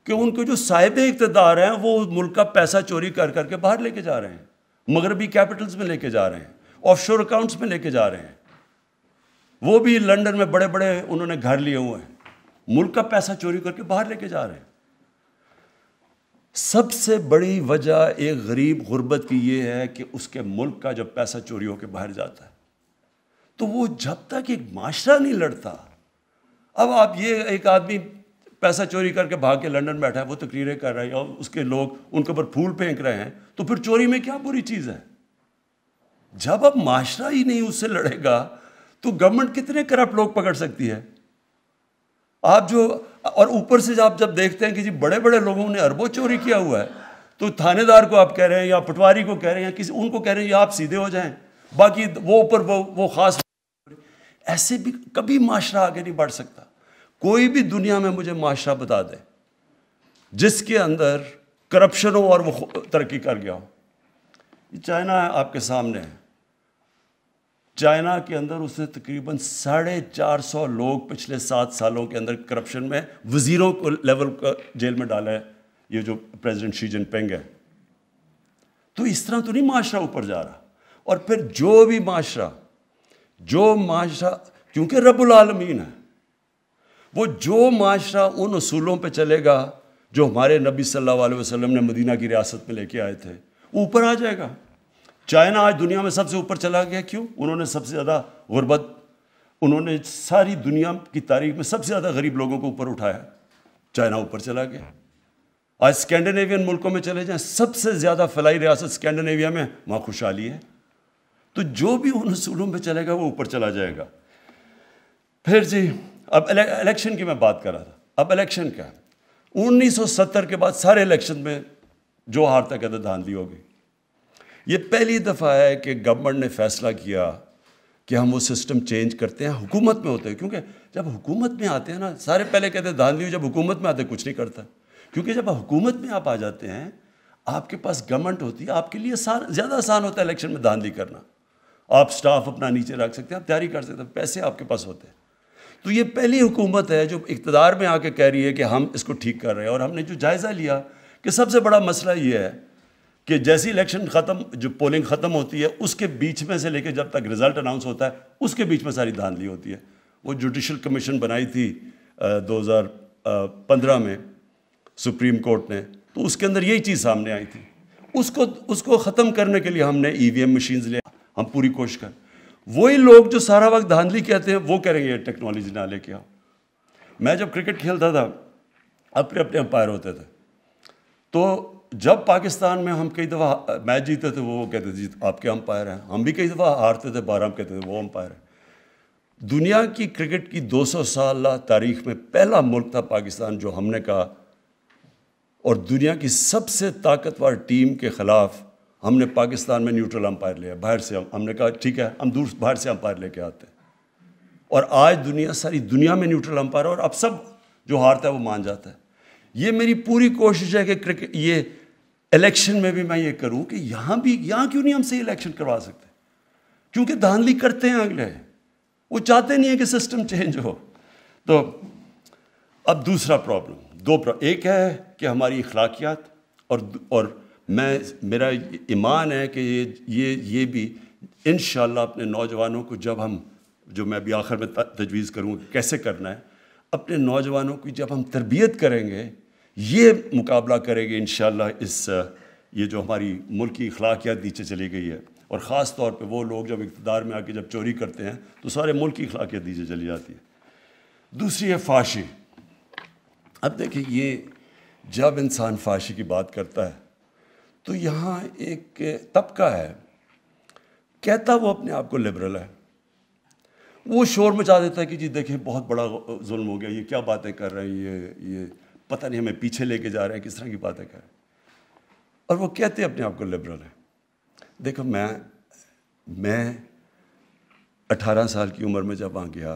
कि उनके जो साहिब इकतदार हैं वो मुल्क का पैसा चोरी कर करके बाहर लेके जा रहे हैं मगरबी कैपिटल्स में लेके जा रहे हैं ऑफशोर अकाउंट्स में लेके जा रहे हैं वो भी लंदन में बड़े बड़े उन्होंने घर लिए हुए हैं मुल्क का पैसा चोरी करके बाहर लेके जा रहे हैं सबसे बड़ी वजह एक गरीब गुर्बत की ये है कि उसके मुल्क का जब पैसा चोरी होकर बाहर जाता है तो वो जब तक एक माशरा नहीं लड़ता अब आप ये एक आदमी पैसा चोरी करके भाग के लंदन बैठा है वो तकरीरें कर रहे हैं और उसके लोग उनके ऊपर फूल फेंक रहे हैं तो फिर चोरी में क्या बुरी चीज़ है जब अब माशरा ही नहीं उससे लड़ेगा तो गवर्नमेंट कितने करप्ट लोग पकड़ सकती है आप जो और ऊपर से आप जब देखते हैं कि जी बड़े बड़े लोगों ने अरबों चोरी किया हुआ है तो थानेदार को आप कह रहे हैं या पटवारी को कह रहे हैं या किसी उनको कह रहे हैं या आप सीधे हो जाएं बाकी वो ऊपर वो वो खास ऐसे भी कभी माशरा आगे नहीं बढ़ सकता कोई भी दुनिया में मुझे माशरा बता दे जिसके अंदर करप्शन हो और वो तरक्की कर गया हो चाइना आपके सामने है चाइना के अंदर उसने तकरीबन साढ़े चार सौ लोग पिछले सात सालों के अंदर करप्शन में वज़ीरों को लेवल का जेल में डाला है ये जो प्रेसिडेंट शी जिनपिंग है तो इस तरह तो नहीं माशरा ऊपर जा रहा और फिर जो भी माशरा जो माशरा क्योंकि रबालमीन है वो जो माशरा उन असूलों पर चलेगा जो हमारे नबी सल्लल्लाहु अलैहि वसल्लम ने मदीना की रियासत में लेके आए थे ऊपर आ जाएगा चाइना आज दुनिया में सबसे ऊपर चला गया क्यों उन्होंने सबसे ज़्यादा गुर्बत उन्होंने सारी दुनिया की तारीख में सबसे ज़्यादा गरीब लोगों को ऊपर उठाया चाइना ऊपर चला गया आज स्कैंडिनेवियन मुल्कों में चले जाएं सबसे ज़्यादा फलाई रियासत स्कैंडिनेविया में वहाँ खुशहाली है तो जो भी उन असूलों पर चलेगा वो ऊपर चला जाएगा फिर जी अब इलेक्शन की मैं बात कर रहा था अब इलेक्शन क्या 1970 के बाद सारे इलेक्शन में जो हारता कहते धांधली होगी ये पहली दफ़ा है कि गवर्नमेंट ने फैसला किया कि हम वो सिस्टम चेंज करते हैं हुकूमत में होते हैं क्योंकि जब हुकूमत में आते हैं ना सारे पहले कहते हैं धांधली जब हुकूमत में आते कुछ नहीं करता क्योंकि जब हुकूमत में आप आ जाते हैं आपके पास गवर्नमेंट होती है आपके लिए आसान ज़्यादा आसान होता है इलेक्शन में धांधली करना आप स्टाफ अपना नीचे रख सकते हैं आप तैयारी कर सकते हैं पैसे आपके पास होते हैं तो ये पहली हुकूमत है जो इकतदार में आके कह रही है कि हम इसको ठीक कर रहे हैं और हमने जो जायज़ा लिया कि सबसे बड़ा मसला ये है कि जैसी इलेक्शन ख़त्म जो पोलिंग ख़त्म होती है उसके बीच में से लेकर जब तक रिज़ल्ट अनाउंस होता है उसके बीच में सारी धांधली होती है वो जुडिशल कमीशन बनाई थी दो हज़ार पंद्रह में सुप्रीम कोर्ट ने तो उसके अंदर यही चीज़ सामने आई थी उसको उसको ख़त्म करने के लिए हमने ई वी एम मशीन्स लिया हम पूरी कोशिश कर वही लोग जो सारा वक्त धांधली कहते हैं वो करेंगे ये टेक्नोलॉजी ना लेके आओ मैं जब क्रिकेट खेलता था अपने अपने अंपायर होते थे तो जब पाकिस्तान में हम कई दफ़ा मैच जीते थे वो कहते थे आपके अंपायर हैं हम भी कई दफ़ा हारते थे बारह कहते थे वो अंपायर हैं दुनिया की क्रिकेट की 200 साल तारीख में पहला मुल्क था पाकिस्तान जो हमने कहा और दुनिया की सबसे ताकतवर टीम के ख़िलाफ़ हमने पाकिस्तान में न्यूट्रल अंपायर लिया बाहर से हम हमने कहा ठीक है हम दूर बाहर से अंपायर लेके आते हैं और आज दुनिया सारी दुनिया में न्यूट्रल अंपायर और अब सब जो हारता है वो मान जाता है ये मेरी पूरी कोशिश है कि क्रिकेट ये इलेक्शन में भी मैं ये करूं कि यहाँ भी यहाँ क्यों नहीं हमसे इलेक्शन करवा सकते क्योंकि धांधली करते हैं अगले वो चाहते नहीं है कि सिस्टम चेंज हो तो अब दूसरा प्रॉब्लम दो प्रॉब्लम एक है कि हमारी अखलाकियात और और मैं मेरा ईमान है कि ये ये ये भी इन अपने नौजवानों को जब हम जो मैं अभी आखिर में तजवीज़ करूँगा कैसे करना है अपने नौजवानों की जब हम तरबियत करेंगे ये मुकाबला करेंगे इन इस ये जो हमारी मुल्क की अखलाकियात नीचे चली गई है और ख़ास तौर पर वो लोग जब इकतदार में आके जब चोरी करते हैं तो सारे मुल्क की अखलाकियात नीचे चली जाती है दूसरी है फाशी अब देखिए ये जब इंसान फाशी की बात करता है तो यहाँ एक तबका है कहता वो अपने आप को लिबरल है वो शोर मचा देता है कि जी देखिए बहुत बड़ा जुल्म हो गया ये क्या बातें कर रहे हैं ये ये पता नहीं हमें पीछे लेके जा रहे हैं किस तरह की बातें करें और वो कहते हैं अपने आप को लिबरल है देखो मैं मैं 18 साल की उम्र में जब वहाँ गया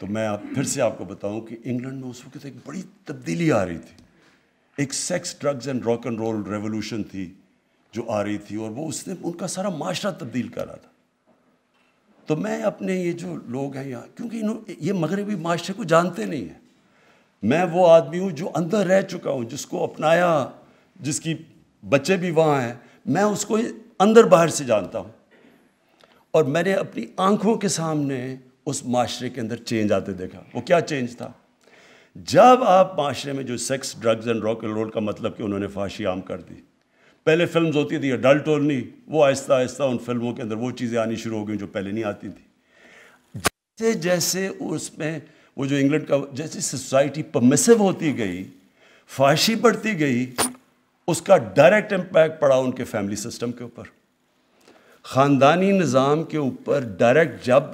तो मैं आप फिर से आपको बताऊं कि इंग्लैंड में उस वक्त एक बड़ी तब्दीली आ रही थी एक sex drugs and rock and roll revolution थी जो आ रही थी और वो उसने उनका सारा माशरा तब्दील कर रहा था तो मैं अपने ये जो लोग हैं यहाँ क्योंकि ये मगरबी माशरे को जानते नहीं हैं मैं वो आदमी हूँ जो अंदर रह चुका हूँ जिसको अपनाया जिसकी बच्चे भी वहाँ हैं मैं उसको अंदर बाहर से जानता हूँ और मैंने अपनी आंखों के सामने उस माशरे के अंदर चेंज आते देखा वो क्या चेंज था जब आप माशरे में जो sex drugs and rock and roll का मतलब कि उन्होंने फांसी आम कर दी पहले फिल्म होती थी अडल्ट ओनली वो आहिस्ता आहिस्ता उन फिल्मों के अंदर वो चीज़ें आनी शुरू हो गई जो पहले नहीं आती थी जैसे जैसे उसमें वो जो इंग्लैंड का जैसी सोसाइटी परमिसिव होती गई फाहिशी बढ़ती गई उसका डायरेक्ट इम्पैक्ट पड़ा उनके फैमिली सिस्टम के ऊपर ख़ानदानी निज़ाम के ऊपर डायरेक्ट जब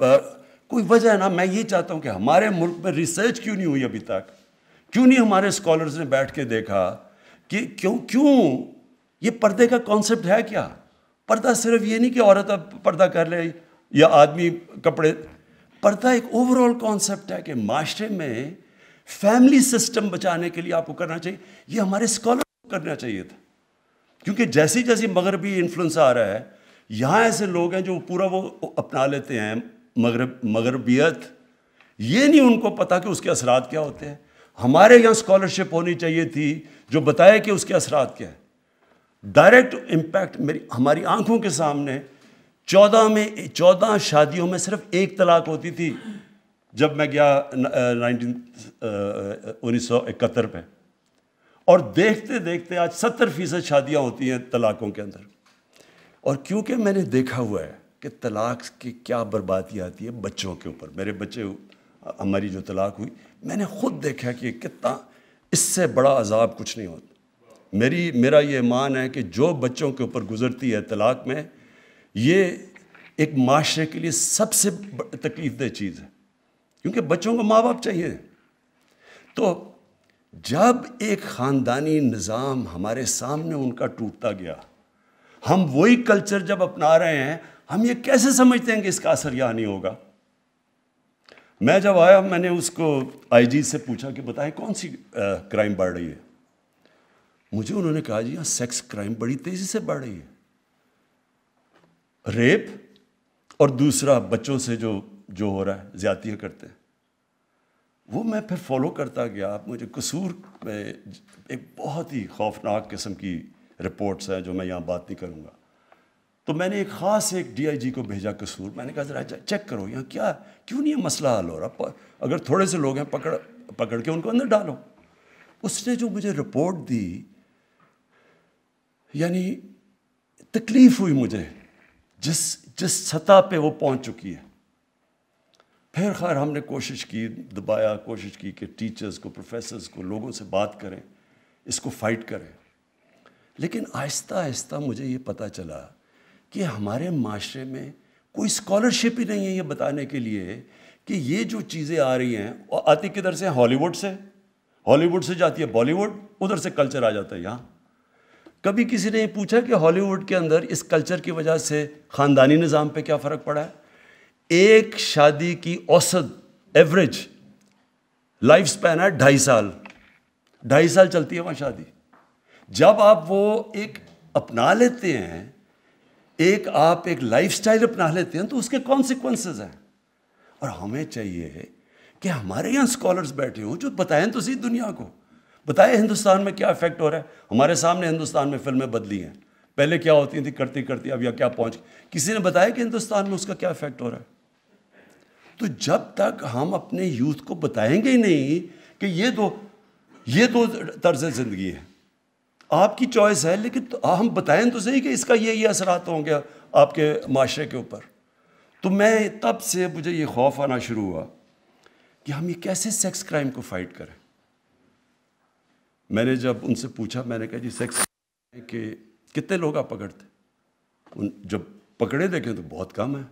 कोई वजह ना मैं ये चाहता हूँ कि हमारे मुल्क में रिसर्च क्यों नहीं हुई अभी तक क्यों नहीं हमारे स्कॉलर्स ने बैठ के देखा कि क्यों क्यों ये पर्दे का कॉन्सेप्ट है क्या पर्दा सिर्फ ये नहीं कि औरत अब पर्दा कर ले या आदमी कपड़े पढ़ता एक ओवरऑल कॉन्सेप्ट है कि माशरे में फैमिली सिस्टम बचाने के लिए आपको करना चाहिए ये हमारे स्कॉलर को करना चाहिए था क्योंकि जैसी जैसी मगरबी इन्फ्लुंस आ रहा है यहाँ ऐसे लोग हैं जो पूरा वो अपना लेते हैं मगरब मगरबियत ये नहीं उनको पता कि उसके असरात क्या होते हैं हमारे यहाँ स्कॉलरशिप होनी चाहिए थी जो बताए कि उसके असरात क्या है डायरेक्ट इम्पैक्ट मेरी हमारी आंखों के सामने चौदह में चौदह शादियों में सिर्फ एक तलाक होती थी जब मैं गया नाइनटीन उन्नीस सौ इकहत्तर में और देखते देखते आज सत्तर फीसद शादियाँ होती हैं तलाक़ों के अंदर और क्योंकि मैंने देखा हुआ है कि तलाक की क्या बर्बादी आती है बच्चों के ऊपर मेरे बच्चे हमारी जो तलाक हुई मैंने खुद देखा कि कितना इससे बड़ा अजाब कुछ नहीं होता मेरी मेरा ये मान है कि जो बच्चों के ऊपर गुजरती है तलाक में ये एक माशरे के लिए सबसे तकलीफ दह चीज़ है क्योंकि बच्चों को माँ बाप चाहिए तो जब एक ख़ानदानी निज़ाम हमारे सामने उनका टूटता गया हम वही कल्चर जब अपना रहे हैं हम ये कैसे समझते हैं कि इसका असर यहाँ नहीं होगा मैं जब आया मैंने उसको आईजी से पूछा कि बताएं कौन सी क्राइम बढ़ रही है मुझे उन्होंने कहा जी यहाँ सेक्स क्राइम बड़ी तेज़ी से बढ़ रही है रेप और दूसरा बच्चों से जो जो हो रहा है ज़्यादतियाँ करते हैं वो मैं फिर फॉलो करता गया आप मुझे कसूर में एक बहुत ही खौफनाक किस्म की रिपोर्ट्स हैं जो मैं यहाँ बात नहीं करूँगा तो मैंने एक ख़ास एक डीआईजी को भेजा कसूर मैंने कहा ज़रा चेक करो यहाँ क्या क्यों नहीं मसला हल हो रहा अगर थोड़े से लोग हैं पकड़ पकड़ के उनको अंदर डालो उसने जो मुझे रिपोर्ट दी यानी तकलीफ़ हुई मुझे जिस जिस सतह पे वो पहुंच चुकी है फिर खैर हमने कोशिश की दबाया कोशिश की कि टीचर्स को प्रोफेसर्स को लोगों से बात करें इसको फाइट करें लेकिन आहिस्ता आहिस्ता मुझे ये पता चला कि हमारे माशरे में कोई स्कॉलरशिप ही नहीं है ये बताने के लिए कि ये जो चीज़ें आ रही हैं और आती किधर से हॉलीवुड से हॉलीवुड से जाती है बॉलीवुड उधर से कल्चर आ जाता है यहाँ कभी किसी ने पूछा कि हॉलीवुड के अंदर इस कल्चर की वजह से ख़ानदानी निज़ाम पे क्या फ़र्क पड़ा है एक शादी की औसत एवरेज लाइफ स्पैन है ढाई साल ढाई साल चलती है वहाँ शादी जब आप वो एक अपना लेते हैं एक आप एक लाइफस्टाइल अपना लेते हैं तो उसके कॉन्सिक्वेंसेस हैं और हमें चाहिए कि हमारे यहाँ स्कॉलर्स बैठे हों जो बताएं तो सही दुनिया को बताए हिंदुस्तान में क्या इफेक्ट हो रहा है हमारे सामने हिंदुस्तान में फिल्में बदली हैं पहले क्या होती थी करती करती अब या क्या पहुंच किसी ने बताया कि हिंदुस्तान में उसका क्या इफेक्ट हो रहा है तो जब तक हम अपने यूथ को बताएंगे ही नहीं कि ये दो ये दो तर्ज ज़िंदगी है आपकी चॉइस है लेकिन तो हम बताएं तो सही कि इसका ये ये असरात होंगे आपके माशरे के ऊपर तो मैं तब से मुझे ये खौफ आना शुरू हुआ कि हम ये कैसे सेक्स क्राइम को फाइट करें मैंने जब उनसे पूछा मैंने कहा जी सेक्स कि कितने लोग आप पकड़ते उन जब पकड़े देखें तो बहुत कम है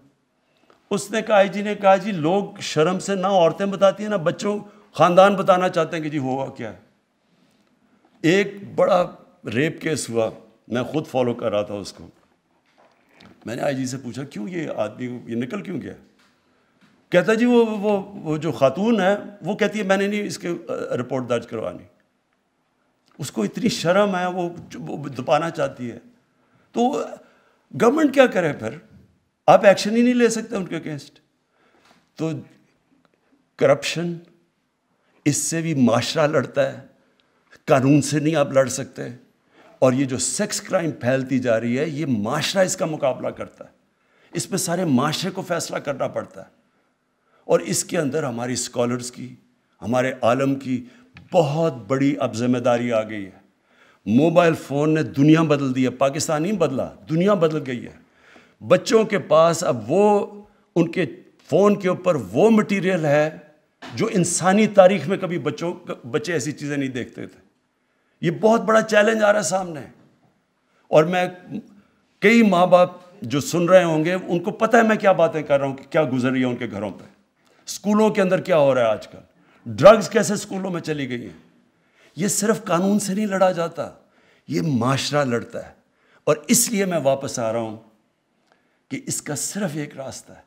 उसने कहा आई जी ने कहा जी लोग शर्म से ना औरतें बताती हैं ना बच्चों ख़ानदान बताना चाहते हैं कि जी हुआ क्या है एक बड़ा रेप केस हुआ मैं ख़ुद फॉलो कर रहा था उसको मैंने जी से पूछा क्यों ये आदमी ये निकल क्यों गया कहता जी वो वो वो जो खातून है वो कहती है मैंने नहीं इसके रिपोर्ट दर्ज करवानी उसको इतनी शर्म है वो, दबाना चाहती है तो गवर्नमेंट क्या करे फिर आप एक्शन ही नहीं ले सकते उनके अगेंस्ट तो करप्शन इससे भी माशरा लड़ता है कानून से नहीं आप लड़ सकते और ये जो सेक्स क्राइम फैलती जा रही है ये माशरा इसका मुकाबला करता है इस पर सारे माशरे को फैसला करना पड़ता है और इसके अंदर हमारी स्कॉलर्स की हमारे आलम की बहुत बड़ी अब जिम्मेदारी आ गई है मोबाइल फ़ोन ने दुनिया बदल दी है पाकिस्तान ही बदला दुनिया बदल गई है बच्चों के पास अब वो उनके फ़ोन के ऊपर वो मटेरियल है जो इंसानी तारीख में कभी बच्चों बच्चे ऐसी चीज़ें नहीं देखते थे ये बहुत बड़ा चैलेंज आ रहा है सामने और मैं कई माँ बाप जो सुन रहे होंगे उनको पता है मैं क्या बातें कर रहा हूँ कि क्या गुजर रही है उनके घरों पर स्कूलों के अंदर क्या हो रहा है आजकल ड्रग्स कैसे स्कूलों में चली गई हैं ये सिर्फ कानून से नहीं लड़ा जाता ये माशरा लड़ता है और इसलिए मैं वापस आ रहा हूँ कि इसका सिर्फ एक रास्ता है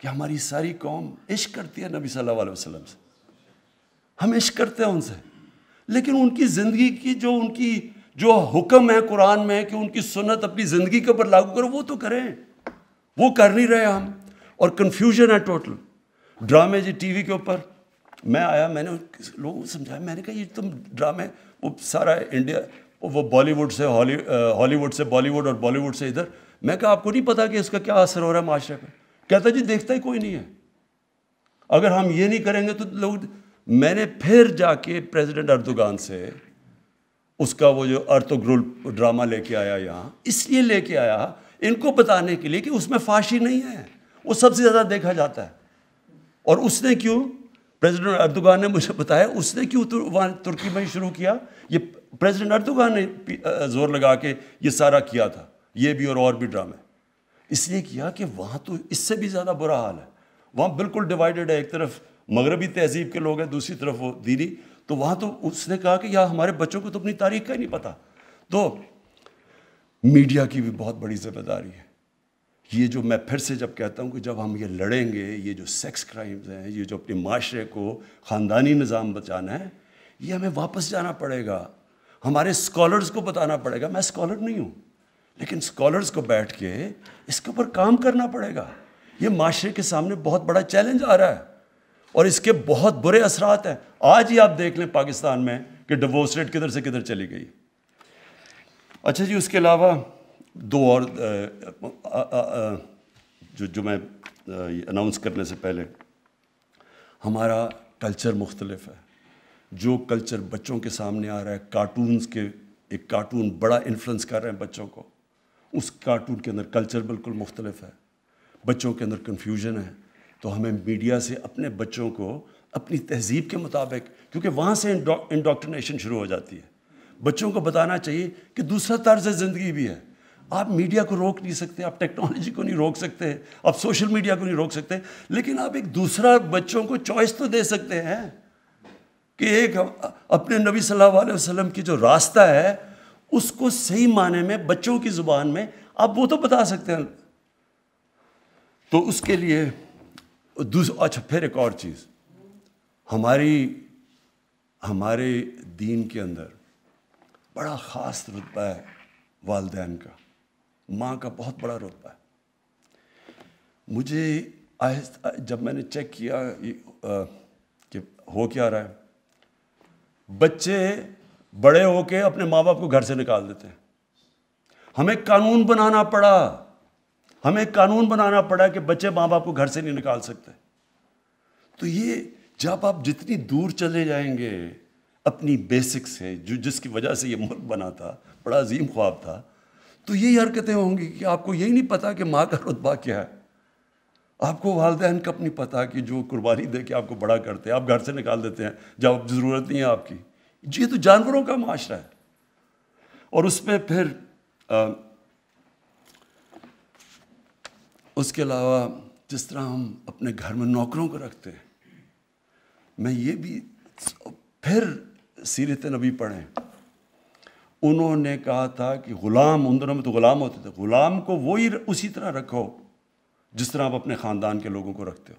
कि हमारी सारी कौम इश्क करती है नबी सल्लल्लाहु अलैहि वसल्लम से हम इश्क करते हैं उनसे लेकिन उनकी ज़िंदगी की जो उनकी जो हुक्म है कुरान में कि उनकी सुन्नत अपनी ज़िंदगी के ऊपर लागू करो वो तो करें वो कर नहीं रहे हम और कन्फ्यूजन है टोटल ड्रामे जी टीवी के ऊपर मैं आया मैंने लोगों को समझाया मैंने कहा ये तुम तो ड्रामे वो सारा इंडिया वो बॉलीवुड से हॉली हॉलीवुड से बॉलीवुड और बॉलीवुड से इधर मैं कहा आपको नहीं पता कि इसका क्या असर हो रहा है माशरे पर कहता जी देखता ही कोई नहीं है अगर हम ये नहीं करेंगे तो लोग मैंने फिर जाके प्रेसिडेंट अर्दुगान से उसका वो जो अर्थोग्रुल ड्रामा लेके आया यहाँ इसलिए लेके आया इनको बताने के लिए कि उसमें फाशी नहीं है वो सबसे ज़्यादा देखा जाता है और उसने क्यों प्रेसिडेंट अर्दुगान ने मुझे बताया उसने क्यों तुर, वहाँ तुर्की में शुरू किया ये प्रेसिडेंट अर्दुगान ने जोर लगा के ये सारा किया था ये भी और और भी ड्रामे इसलिए किया कि वहाँ तो इससे भी ज़्यादा बुरा हाल है वहाँ बिल्कुल डिवाइडेड है एक तरफ मगरबी तहजीब के लोग हैं दूसरी तरफ वो दीदी तो वहाँ तो उसने कहा कि यार हमारे बच्चों को तो अपनी तारीख का ही नहीं पता तो मीडिया की भी बहुत बड़ी जिम्मेदारी है ये जो मैं फिर से जब कहता हूँ कि जब हम ये लड़ेंगे ये जो सेक्स क्राइम्स हैं ये जो अपने माशरे को ख़ानदानी निज़ाम बचाना है ये हमें वापस जाना पड़ेगा हमारे स्कॉलर्स को बताना पड़ेगा मैं स्कॉलर नहीं हूँ लेकिन स्कॉलर्स को बैठ के इसके ऊपर काम करना पड़ेगा ये माशरे के सामने बहुत बड़ा चैलेंज आ रहा है और इसके बहुत बुरे असरात हैं आज ही आप देख लें पाकिस्तान में कि डिवोर्स रेट किधर से किधर चली गई अच्छा जी उसके अलावा दो और आ, आ, आ, जो जो मैं अनाउंस करने से पहले हमारा कल्चर मुख्तलफ है जो कल्चर बच्चों के सामने आ रहा है कार्टून्स के एक कार्टून बड़ा इन्फ्लुएंस कर रहे हैं बच्चों को उस कार्टून के अंदर कल्चर बिल्कुल मुख्तलफ है बच्चों के अंदर कन्फ्यूजन है तो हमें मीडिया से अपने बच्चों को अपनी तहजीब के मुताबिक क्योंकि वहाँ से इंडोक्ट्रिनेशन शुरू हो जाती है बच्चों को बताना चाहिए कि दूसरा तर्ज ज़िंदगी भी है आप मीडिया को रोक नहीं सकते आप टेक्नोलॉजी को नहीं रोक सकते आप सोशल मीडिया को नहीं रोक सकते लेकिन आप एक दूसरा बच्चों को चॉइस तो दे सकते हैं कि एक अपने नबी सल्लल्लाहु अलैहि वसल्लम की जो रास्ता है उसको सही माने में बच्चों की ज़ुबान में आप वो तो बता सकते हैं तो उसके लिए अच्छा फिर एक और चीज़ हमारी हमारे दीन के अंदर बड़ा ख़ास रुतबा है वालदेन का माँ का बहुत बड़ा रुतबा है मुझे आहिस्ता जब मैंने चेक किया कि हो क्या रहा है बच्चे बड़े होके अपने माँ बाप को घर से निकाल देते हैं हमें कानून बनाना पड़ा हमें कानून बनाना पड़ा कि बच्चे माँ बाप को घर से नहीं निकाल सकते तो ये जब आप जितनी दूर चले जाएंगे अपनी बेसिक से जो जिसकी वजह से ये मुल्क बना था बड़ा अजीम ख्वाब था तो यही हरकतें होंगी कि आपको यही नहीं पता कि माँ का रुतबा क्या है आपको वालदेन कब नहीं पता कि जो कुर्बानी दे के आपको बड़ा करते हैं आप घर से निकाल देते हैं जब ज़रूरत नहीं है आपकी ये तो जानवरों का माशरा है और उसमें फिर आ, उसके अलावा जिस तरह हम अपने घर में नौकरों को रखते हैं मैं ये भी फिर सीरत नबी पढ़ें उन्होंने कहा था कि ग़ुलाम उन दोनों में तो ग़ुलाम होते थे ग़ुलाम को वही उसी तरह रखो जिस तरह आप अपने ख़ानदान के लोगों को रखते हो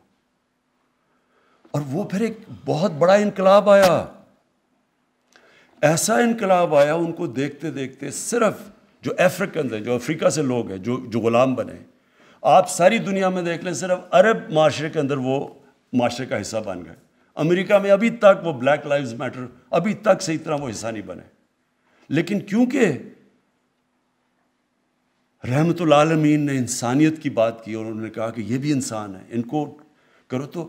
और वो फिर एक बहुत बड़ा इनकलाब आया ऐसा इनकलाब आया उनको देखते देखते सिर्फ जो अफ्रीकन है जो अफ्रीका से लोग हैं जो जो ग़ुलाम बने आप सारी दुनिया में देख लें सिर्फ अरब माशरे के अंदर वो माशरे का हिस्सा बन गए अमेरिका में अभी तक वो ब्लैक लाइव्स मैटर अभी तक सही तरह वो हिस्सा नहीं बने लेकिन क्योंकि रहमत आलमीन ने इंसानियत की बात की और उन्होंने कहा कि ये भी इंसान है इनको करो तो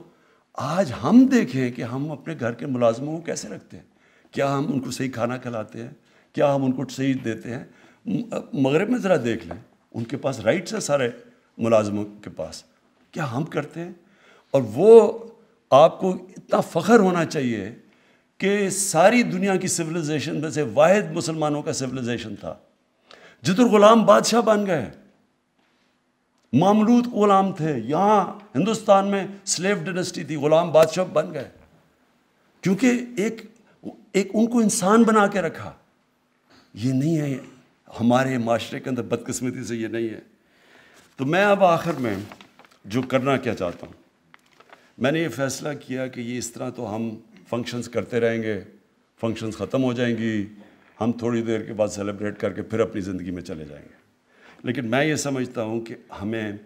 आज हम देखें कि हम अपने घर के मुलाजमों को कैसे रखते हैं क्या हम उनको सही खाना खिलाते हैं क्या हम उनको सही देते हैं मगरब में ज़रा देख लें उनके पास राइट्स है सारे मुलाजमों के पास क्या हम करते हैं और वो आपको इतना फ़ख्र होना चाहिए कि सारी दुनिया की सिविलाइजेशन में से वाद मुसलमानों का सिविलाइजेशन था जितुर गुलाम बादशाह बन गए मामलूद गुलाम थे यहाँ हिंदुस्तान में स्लेव डिनेस्टी थी गुलाम बादशाह बन गए क्योंकि एक एक उनको इंसान बना के रखा ये नहीं है हमारे माशरे के अंदर बदकस्मती से ये नहीं है तो मैं अब आखिर में जो करना क्या चाहता हूँ मैंने ये फ़ैसला किया कि ये इस तरह तो हम फंक्शंस करते रहेंगे फंक्शंस ख़त्म हो जाएंगी हम थोड़ी देर के बाद सेलिब्रेट करके फिर अपनी ज़िंदगी में चले जाएंगे लेकिन मैं ये समझता हूँ कि हमें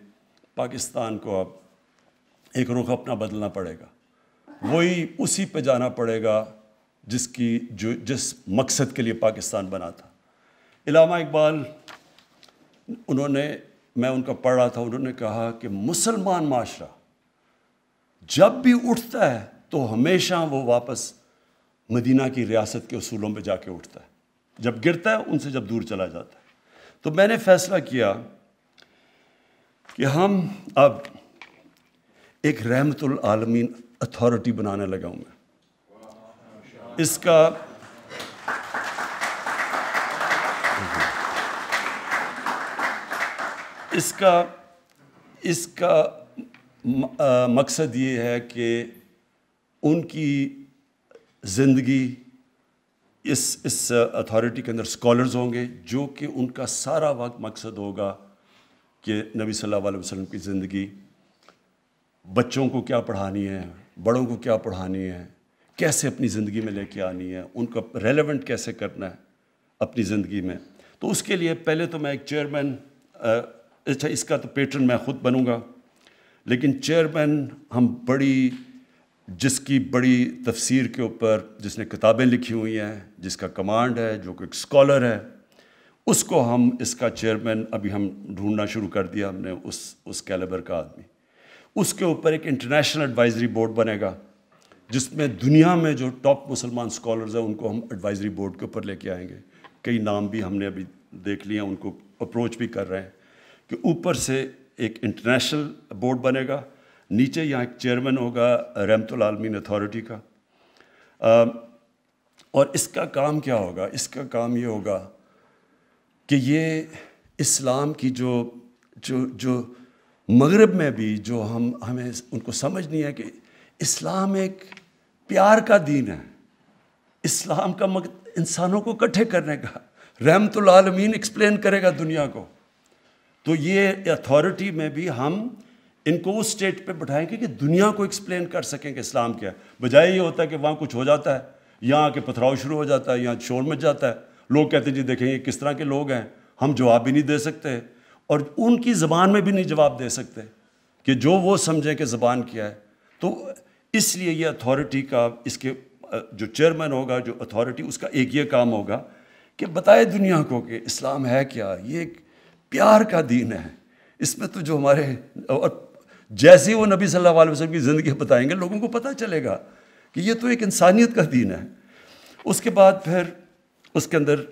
पाकिस्तान को अब एक रुख अपना बदलना पड़ेगा वही उसी पे जाना पड़ेगा जिसकी जो जिस मकसद के लिए पाकिस्तान बना था इलामा इकबाल उन्होंने मैं उनका पढ़ रहा था उन्होंने कहा कि मुसलमान माशरा जब भी उठता है तो हमेशा वो वापस मदीना की रियासत के असूलों पर जाके उठता है जब गिरता है उनसे जब दूर चला जाता है तो मैंने फैसला किया कि हम अब एक रहमतुल आलमीन अथॉरिटी बनाने लगा हूँ मैं इसका इसका इसका मकसद ये है कि उनकी ज़िंदगी इस इस अथॉरिटी के अंदर स्कॉलर्स होंगे जो कि उनका सारा वक्त मकसद होगा कि नबी सल्लल्लाहु अलैहि वसल्लम की ज़िंदगी बच्चों को क्या पढ़ानी है बड़ों को क्या पढ़ानी है कैसे अपनी ज़िंदगी में लेके आनी है उनको रेलेवेंट कैसे करना है अपनी ज़िंदगी में तो उसके लिए पहले तो मैं एक चेयरमैन अच्छा इसका तो पेटर्न मैं ख़ुद बनूँगा लेकिन चेयरमैन हम बड़ी जिसकी बड़ी तफसीर के ऊपर जिसने किताबें लिखी हुई हैं जिसका कमांड है जो एक स्कॉलर है उसको हम इसका चेयरमैन अभी हम ढूंढना शुरू कर दिया हमने उस उस कैलेबर का आदमी उसके ऊपर एक इंटरनेशनल एडवाइजरी बोर्ड बनेगा जिसमें दुनिया में जो टॉप मुसलमान स्कॉलर्स हैं उनको हम एडवाइजरी बोर्ड के ऊपर लेके आएंगे कई नाम भी हमने अभी देख लिए उनको अप्रोच भी कर रहे हैं कि ऊपर से एक इंटरनेशनल बोर्ड बनेगा नीचे यहाँ एक चेयरमैन होगा रमतुल आलमीन अथॉरिटी का आ, और इसका काम क्या होगा इसका काम ये होगा कि ये इस्लाम की जो जो जो मगरब में भी जो हम हमें उनको समझ नहीं है कि इस्लाम एक प्यार का दीन है इस्लाम का मक इंसानों को इकट्ठे करने का रहमतुल आलमीन एक्सप्लेन करेगा दुनिया को तो ये अथॉरिटी में भी हम इनको उस स्टेट पे बैठाएंगे कि दुनिया को एक्सप्लेन कर सकें कि इस्लाम क्या है बजाय ये होता है कि वहाँ कुछ हो जाता है यहाँ आके पथराव शुरू हो जाता है यहाँ शोर मच जाता है लोग कहते हैं जी देखें किस तरह के लोग हैं हम जवाब भी नहीं दे सकते और उनकी ज़बान में भी नहीं जवाब दे सकते कि जो वो समझें कि ज़बान क्या है तो इसलिए ये अथॉरिटी का इसके जो चेयरमैन होगा जो अथॉरिटी उसका एक ये काम होगा कि बताए दुनिया को कि इस्लाम है क्या ये एक प्यार का दीन है इसमें तो जो हमारे और जैसे वो नबी सल्लल्लाहु अलैहि वसल्लम की ज़िंदगी बताएंगे लोगों को पता चलेगा कि ये तो एक इंसानियत का दीन है उसके बाद फिर उसके अंदर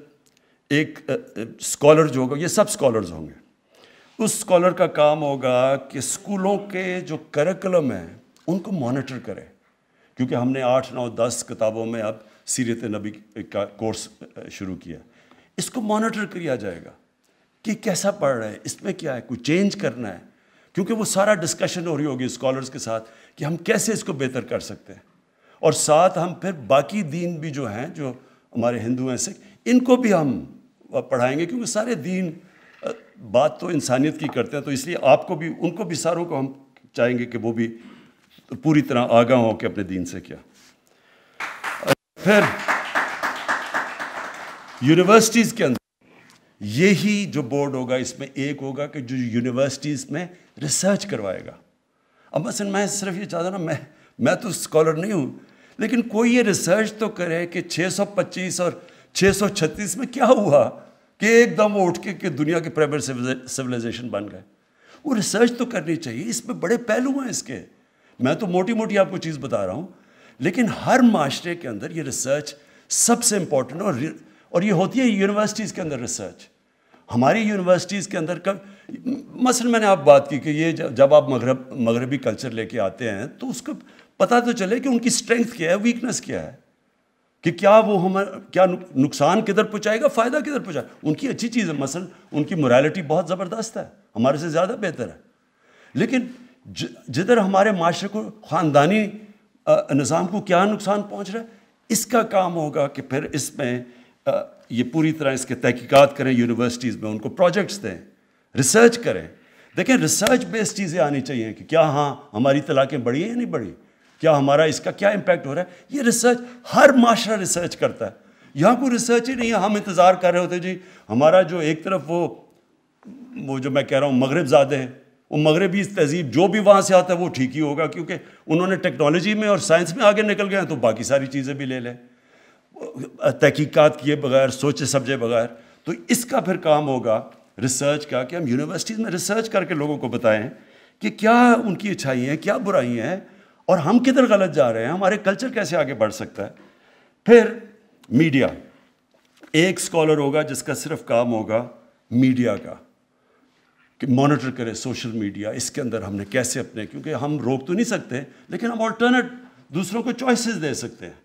एक स्कॉलर जो होगा ये सब स्कॉलर्स होंगे उस स्कॉलर का काम होगा कि स्कूलों के जो करिकुलम हैं उनको मॉनिटर करें क्योंकि हमने आठ नौ दस किताबों में अब सीरत नबी का कोर्स शुरू किया इसको मॉनिटर किया जाएगा कि कैसा पढ़ रहा है इसमें क्या है कुछ चेंज करना है क्योंकि वो सारा डिस्कशन हो रही होगी स्कॉलर्स के साथ कि हम कैसे इसको बेहतर कर सकते हैं और साथ हम फिर बाकी दीन भी जो हैं जो हमारे हिंदू हैं सिख इनको भी हम पढ़ाएंगे क्योंकि सारे दीन बात तो इंसानियत की करते हैं तो इसलिए आपको भी उनको भी सारों को हम चाहेंगे कि वो भी पूरी तरह आगा हो के अपने दीन से क्या फिर यूनिवर्सिटीज़ के अंदर ये ही जो बोर्ड होगा इसमें एक होगा कि जो यूनिवर्सिटीज़ में रिसर्च करवाएगा अब बस मैं सिर्फ ये चाहता ना मैं मैं तो स्कॉलर नहीं हूँ लेकिन कोई ये रिसर्च तो करे कि 625 और 636 में क्या हुआ कि एकदम वो उठ के कि दुनिया के प्राइवेट सिविलाइजेशन बन गए वो रिसर्च तो करनी चाहिए इसमें बड़े पहलू हैं इसके मैं तो मोटी मोटी आपको चीज़ बता रहा हूँ लेकिन हर माशरे के अंदर ये रिसर्च सबसे इम्पॉर्टेंट और और ये होती है यूनिवर्सिटीज़ के अंदर रिसर्च हमारी यूनिवर्सिटीज़ के अंदर कब मसलन मैंने आप बात की कि ये जब आप मगरब मगरबी कल्चर लेके आते हैं तो उसको पता तो चले कि उनकी स्ट्रेंथ क्या है वीकनेस क्या है कि क्या वो हम क्या नुकसान किधर पहुँचाएगा फ़ायदा किधर पहुँचाएगा उनकी अच्छी चीज़ है मसल उनकी मोरालिटी बहुत ज़बरदस्त है हमारे से ज़्यादा बेहतर है लेकिन जिधर हमारे माशरे को ख़ानदानी निज़ाम को क्या नुकसान पहुँच रहा है इसका काम होगा कि फिर इसमें ये पूरी तरह इसके तहकीकात करें यूनिवर्सिटीज़ में उनको प्रोजेक्ट्स दें रिसर्च करें देखें रिसर्च बेस्ड चीज़ें आनी चाहिए कि क्या हाँ हमारी तलाकें बढ़ी हैं या नहीं बढ़ी क्या हमारा इसका क्या इम्पैक्ट हो रहा है ये रिसर्च हर माशरा रिसर्च करता है यहाँ कोई रिसर्च ही नहीं है हम इंतज़ार कर रहे होते जी हमारा जो एक तरफ वो वो जो मैं कह रहा हूँ मगरब ज़्यादा हैं वो मगरबी तहजीब जो भी वहाँ से आता है वो ठीक ही होगा क्योंकि उन्होंने टेक्नोलॉजी में और साइंस में आगे निकल गए हैं तो बाकी सारी चीज़ें भी ले लें तहकीक़ात किए बगैर सोचे समझे बगैर तो इसका फिर काम होगा रिसर्च का कि हम यूनिवर्सिटीज़ में रिसर्च करके लोगों को बताएं कि क्या उनकी अच्छाई हैं क्या बुराई हैं और हम किधर गलत जा रहे हैं हमारे कल्चर कैसे आगे बढ़ सकता है फिर मीडिया एक स्कॉलर होगा जिसका सिर्फ काम होगा मीडिया का कि मॉनिटर करें सोशल मीडिया इसके अंदर हमने कैसे अपने क्योंकि हम रोक तो नहीं सकते लेकिन हम ऑल्टरनेट दूसरों को चॉइसेस दे सकते हैं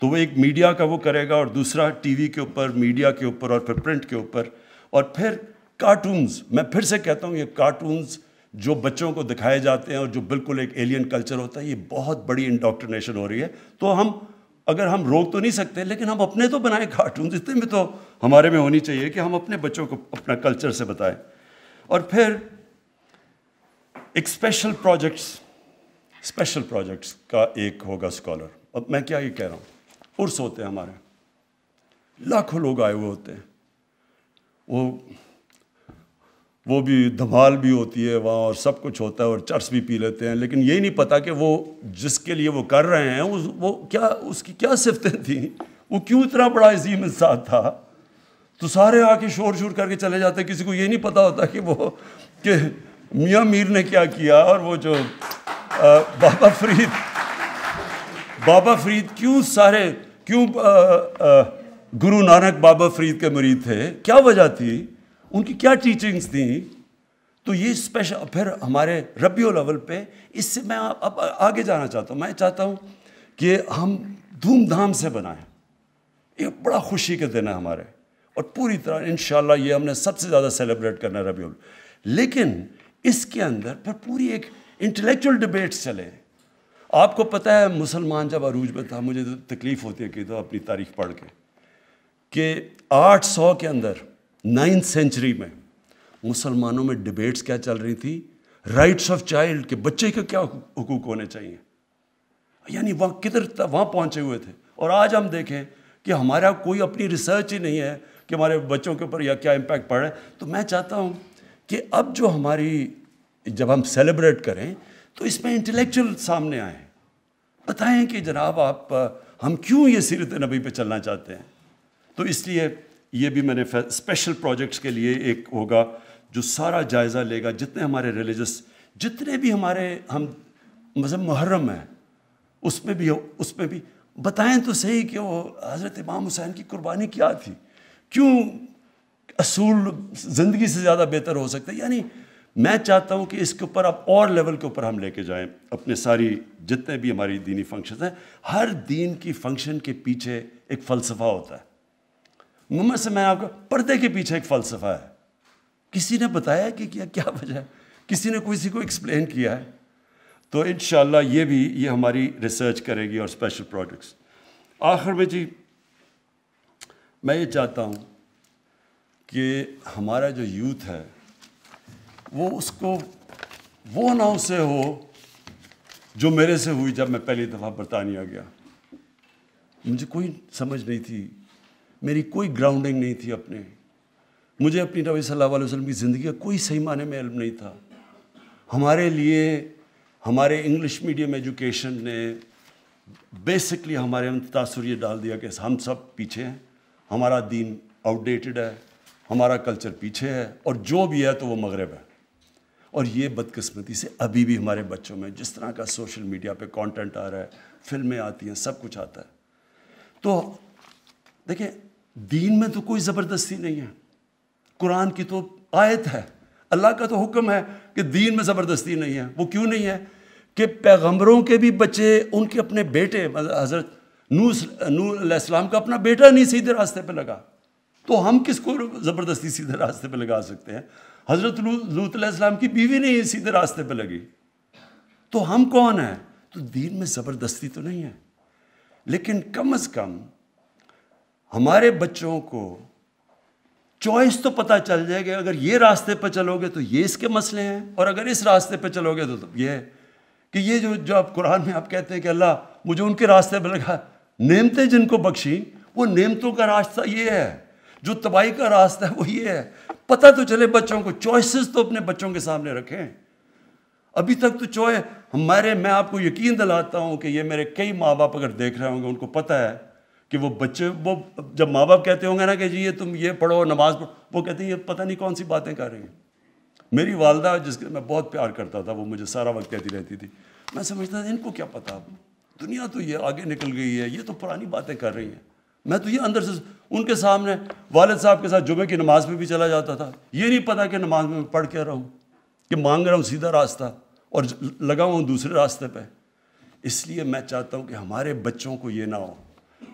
तो वो एक मीडिया का वो करेगा और दूसरा टीवी के ऊपर मीडिया के ऊपर और फिर प्रिंट के ऊपर और फिर कार्टून्स मैं फिर से कहता हूँ ये कार्टून्स जो बच्चों को दिखाए जाते हैं और जो बिल्कुल एक एलियन कल्चर होता है ये बहुत बड़ी इंडॉक्ट्रिनेशन हो रही है तो हम अगर हम रोक तो नहीं सकते लेकिन हम अपने तो बनाए कार्टून इतने में तो हमारे में होनी चाहिए कि हम अपने बच्चों को अपना कल्चर से बताएं और फिर एक स्पेशल प्रोजेक्ट्स स्पेशल प्रोजेक्ट्स का एक होगा स्कॉलर अब मैं क्या ये कह रहा हूँ उर्स होते हैं हमारे लाखों लोग आए हुए होते हैं वो वो भी धमाल भी होती है वहाँ और सब कुछ होता है और चर्च भी पी लेते हैं लेकिन ये नहीं पता कि वो जिसके लिए वो कर रहे हैं उस वो क्या उसकी क्या सिफतें थी वो क्यों इतना बड़ा अजीम इंसान था तो सारे आके शोर शोर करके चले जाते किसी को ये नहीं पता होता कि वो कि मियाँ मीर ने क्या किया और वो जो आ, बाबा फरीद बाबा फरीद क्यों सारे क्यों गुरु नानक बाबा फरीद के मुरीद थे क्या वजह थी उनकी क्या टीचिंग्स थी तो ये स्पेशल फिर हमारे रबियो लेवल पे इससे मैं अब आगे जाना चाहता हूँ मैं चाहता हूँ कि हम धूमधाम से बनाएं ये बड़ा खुशी के दिन है हमारे और पूरी तरह इन ये हमने सबसे ज़्यादा सेलिब्रेट करना है रबियो लेकिन इसके अंदर फिर पूरी एक इंटेलेक्चुअल डिबेट्स चले आपको पता है मुसलमान जब अरूज में था मुझे तो तकलीफ़ होती है कि तो अपनी तारीख पढ़ के कि 800 के अंदर नाइन्थ सेंचुरी में मुसलमानों में डिबेट्स क्या चल रही थी राइट्स ऑफ चाइल्ड के बच्चे के क्या हुकूक होने चाहिए यानी वहाँ किधर वहाँ पहुँचे हुए थे और आज हम देखें कि हमारा कोई अपनी रिसर्च ही नहीं है कि हमारे बच्चों के ऊपर या क्या इम्पैक्ट रहा है तो मैं चाहता हूँ कि अब जो हमारी जब हम सेलिब्रेट करें तो इसमें इंटेलेक्चुअल सामने आए बताएं कि जनाब आप हम क्यों ये सीरत नबी पे चलना चाहते हैं तो इसलिए ये भी मैंने स्पेशल प्रोजेक्ट्स के लिए एक होगा जो सारा जायज़ा लेगा जितने हमारे रिलीजस जितने भी हमारे हम मज़हब मतलब मुहर्रम हैं उसमें भी उसमें भी बताएं तो सही कि वो हज़रत इमाम हुसैन की कुर्बानी क्या थी क्यों असूल ज़िंदगी से ज़्यादा बेहतर हो सकता है यानी मैं चाहता हूँ कि इसके ऊपर आप और लेवल के ऊपर हम लेके जाएं अपने सारी जितने भी हमारी दीनी फंक्शन हैं हर दीन की फंक्शन के पीछे एक फ़लसफ़ा होता है मुम्मा से मैं आपको पर्दे के पीछे एक फ़लसफ़ा है किसी ने बताया कि क्या क्या वजह है किसी ने किसी को एक्सप्लेन किया है तो इन ये भी ये हमारी रिसर्च करेगी और स्पेशल प्रोजेक्ट्स आखिर में जी मैं ये चाहता हूँ कि हमारा जो यूथ है वो उसको वो ना उसे हो जो मेरे से हुई जब मैं पहली दफ़ा बरतानिया गया मुझे कोई समझ नहीं थी मेरी कोई ग्राउंडिंग नहीं थी अपने मुझे अपनी नबी सल्ला वसलम की ज़िंदगी का कोई सही माने में इल्म नहीं था हमारे लिए हमारे इंग्लिश मीडियम एजुकेशन ने बेसिकली हमारे अंदर तासर ये डाल दिया कि हम सब पीछे हैं हमारा दीन आउटडेटेड है हमारा कल्चर पीछे है और जो भी है तो वो मगरब है और ये बदकिस्मती से अभी भी हमारे बच्चों में जिस तरह का सोशल मीडिया पे कंटेंट आ रहा है फिल्में आती हैं सब कुछ आता है तो देखिए दीन में तो कोई ज़बरदस्ती नहीं है कुरान की तो आयत है अल्लाह का तो हुक्म है कि दीन में ज़बरदस्ती नहीं है वो क्यों नहीं है कि पैगम्बरों के भी बच्चे उनके अपने बेटे हज़रत नू नूसलाम का अपना बेटा नहीं सीधे रास्ते पर लगा तो हम किसको ज़बरदस्ती सीधे रास्ते पर लगा सकते हैं हज़रत लूतम की बीवी नहीं सीधे रास्ते पे लगी तो हम कौन हैं तो दीन में ज़बरदस्ती तो नहीं है लेकिन कम अज़ कम हमारे बच्चों को चॉइस तो पता चल जाएगा अगर ये रास्ते पर चलोगे तो ये इसके मसले हैं और अगर इस रास्ते पर चलोगे तो, तो ये है कि ये जो जो आप कुरान में आप कहते हैं कि अल्लाह मुझे उनके रास्ते पर लगा नेमते जिनको बख्शी वो नेमतों का रास्ता ये है जो तबाही का रास्ता है वो ये है पता तो चले बच्चों को चॉइसेस तो अपने बच्चों के सामने रखें अभी तक तो चॉय हमारे मैं आपको यकीन दिलाता हूं कि ये मेरे कई माँ बाप अगर देख रहे होंगे उनको पता है कि वो बच्चे वो जब माँ बाप कहते होंगे ना कि जी ये तुम ये पढ़ो नमाज पढ़ो वो कहते हैं ये पता नहीं कौन सी बातें कर रही हैं मेरी वालदा जिसके मैं बहुत प्यार करता था वो मुझे सारा वक्त कहती रहती थी मैं समझता था इनको क्या पता दुनिया तो ये आगे निकल गई है ये तो पुरानी बातें कर रही हैं मैं तो ये अंदर से उनके सामने वालद साहब के साथ जुमे की नमाज़ में भी चला जाता था ये नहीं पता कि नमाज में पढ़ के रहा हूँ कि मांग रहा हूँ सीधा रास्ता और लगा हुआ हूँ दूसरे रास्ते पर इसलिए मैं चाहता हूँ कि हमारे बच्चों को ये ना हो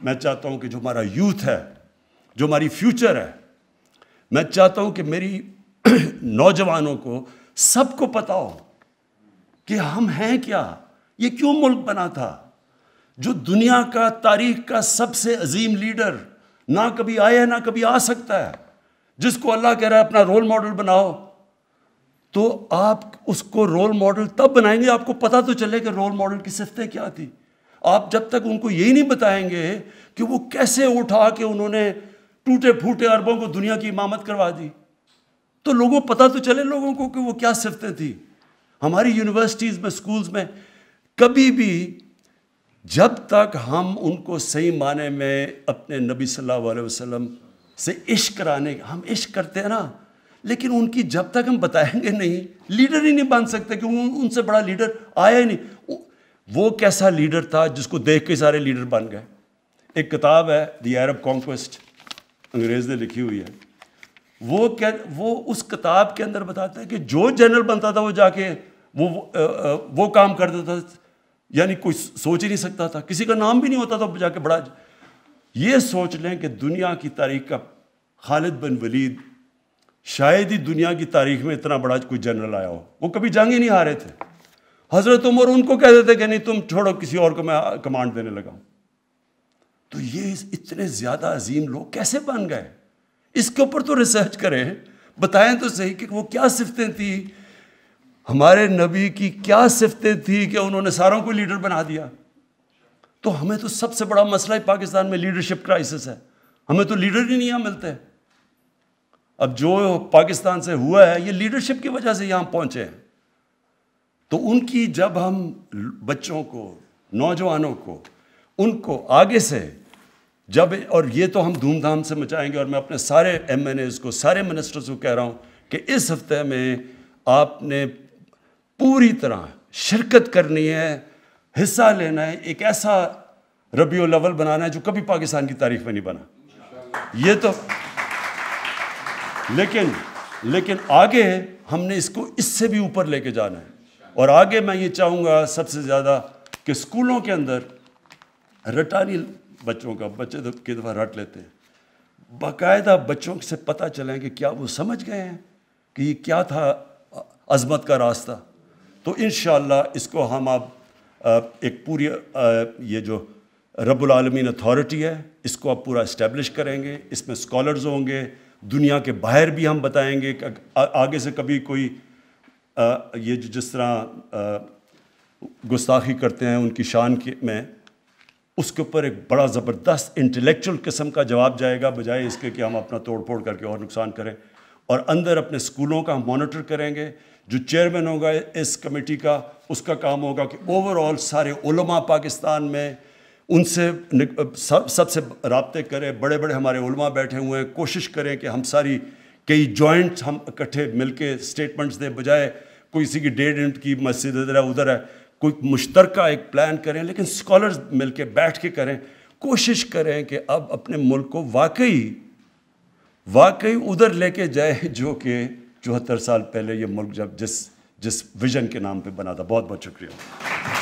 मैं चाहता हूँ कि जो हमारा यूथ है जो हमारी फ्यूचर है मैं चाहता हूँ कि मेरी नौजवानों को सबको पता हो कि हम हैं क्या ये क्यों मुल्क बना था जो दुनिया का तारीख का सबसे अजीम लीडर ना कभी आया ना कभी आ सकता है जिसको अल्लाह कह रहा है अपना रोल मॉडल बनाओ तो आप उसको रोल मॉडल तब बनाएंगे आपको पता तो चले कि रोल मॉडल की सिफतें क्या थी आप जब तक उनको यही नहीं बताएंगे कि वो कैसे उठा के उन्होंने टूटे फूटे अरबों को दुनिया की इमामत करवा दी तो लोगों पता तो चले लोगों को कि वो क्या सिफतें थी हमारी यूनिवर्सिटीज़ में स्कूल्स में कभी भी जब तक हम उनको सही माने में अपने नबी सल्लल्लाहु अलैहि वसल्लम से इश्क कराने हम इश्क करते हैं ना लेकिन उनकी जब तक हम बताएंगे नहीं लीडर ही नहीं बन सकते क्योंकि उन, उनसे बड़ा लीडर आया ही नहीं वो कैसा लीडर था जिसको देख के सारे लीडर बन गए एक किताब है द अरब कॉन्क्वेस्ट अंग्रेज़ ने लिखी हुई है वो क्या वो उस किताब के अंदर बताते हैं कि जो जनरल बनता था वो जाके वो वो, वो काम करता था यानी कोई सोच ही नहीं सकता था किसी का नाम भी नहीं होता था जाके बड़ा ये सोच लें कि दुनिया की तारीख का खालिद बिन वलीद शायद ही दुनिया की तारीख में इतना बड़ा कोई जनरल आया हो वो कभी जंग ही नहीं हारे थे हजरत उमर उनको कहते थे कि नहीं तुम छोड़ो किसी और को मैं कमांड देने लगा तो ये इतने ज़्यादा अजीम लोग कैसे बन गए इसके ऊपर तो रिसर्च करें बताएं तो सही कि वो क्या सिफतें थी हमारे नबी की क्या सिफतें थी कि उन्होंने सारों को लीडर बना दिया तो हमें तो सबसे बड़ा मसला ही पाकिस्तान में लीडरशिप क्राइसिस है हमें तो लीडर ही नहीं यहाँ मिलते अब जो पाकिस्तान से हुआ है ये लीडरशिप की वजह से यहां पहुंचे हैं तो उनकी जब हम बच्चों को नौजवानों को उनको आगे से जब और ये तो हम धूमधाम से मचाएंगे और मैं अपने सारे एम को सारे मिनिस्टर्स को कह रहा हूं कि इस हफ्ते में आपने पूरी तरह शिरकत करनी है हिस्सा लेना है एक ऐसा रबी अवल बनाना है जो कभी पाकिस्तान की तारीख में नहीं बना ये तो लेकिन लेकिन आगे हमने इसको इससे भी ऊपर लेके जाना है और आगे मैं ये चाहूँगा सबसे ज़्यादा कि स्कूलों के अंदर रटारी बच्चों का बच्चे तो कई दफ़ा रट लेते हैं बाकायदा बच्चों से पता चलें कि क्या वो समझ गए हैं कि ये क्या था अजमत का रास्ता तो इन इसको हम अब एक पूरी ये जो रबालमीन अथॉरिटी है इसको आप पूरा इस्टेब्लिश करेंगे इसमें स्कॉलर्स होंगे दुनिया के बाहर भी हम बताएंगे कि आगे से कभी कोई आ, ये जो जिस तरह गुस्ताखी करते हैं उनकी शान के में उसके ऊपर एक बड़ा ज़बरदस्त इंटेलेक्चुअल किस्म का जवाब जाएगा बजाय इसके कि हम अपना तोड़ फोड़ करके और नुकसान करें और अंदर अपने स्कूलों का हम मोनिटर करेंगे जो चेयरमैन होगा इस कमेटी का उसका काम होगा कि ओवरऑल सारे उलमा पाकिस्तान में उनसे सब सबसे रबते करें बड़े बड़े हमारे उलमा बैठे हुए हैं कोशिश करें कि हम सारी कई जॉइंट्स हम इकट्ठे मिलके स्टेटमेंट्स दें बजाय कोई किसी की डेढ़ इंट की मस्जिद इधर है उधर है कोई मुश्तर एक प्लान करें लेकिन स्कॉलर्स मिल के बैठ के करें कोशिश करें कि अब अपने मुल्क को वाकई वाकई उधर लेके जाए जो कि चौहत्तर साल पहले ये मुल्क जब जिस जिस विज़न के नाम पे बना था बहुत बहुत शुक्रिया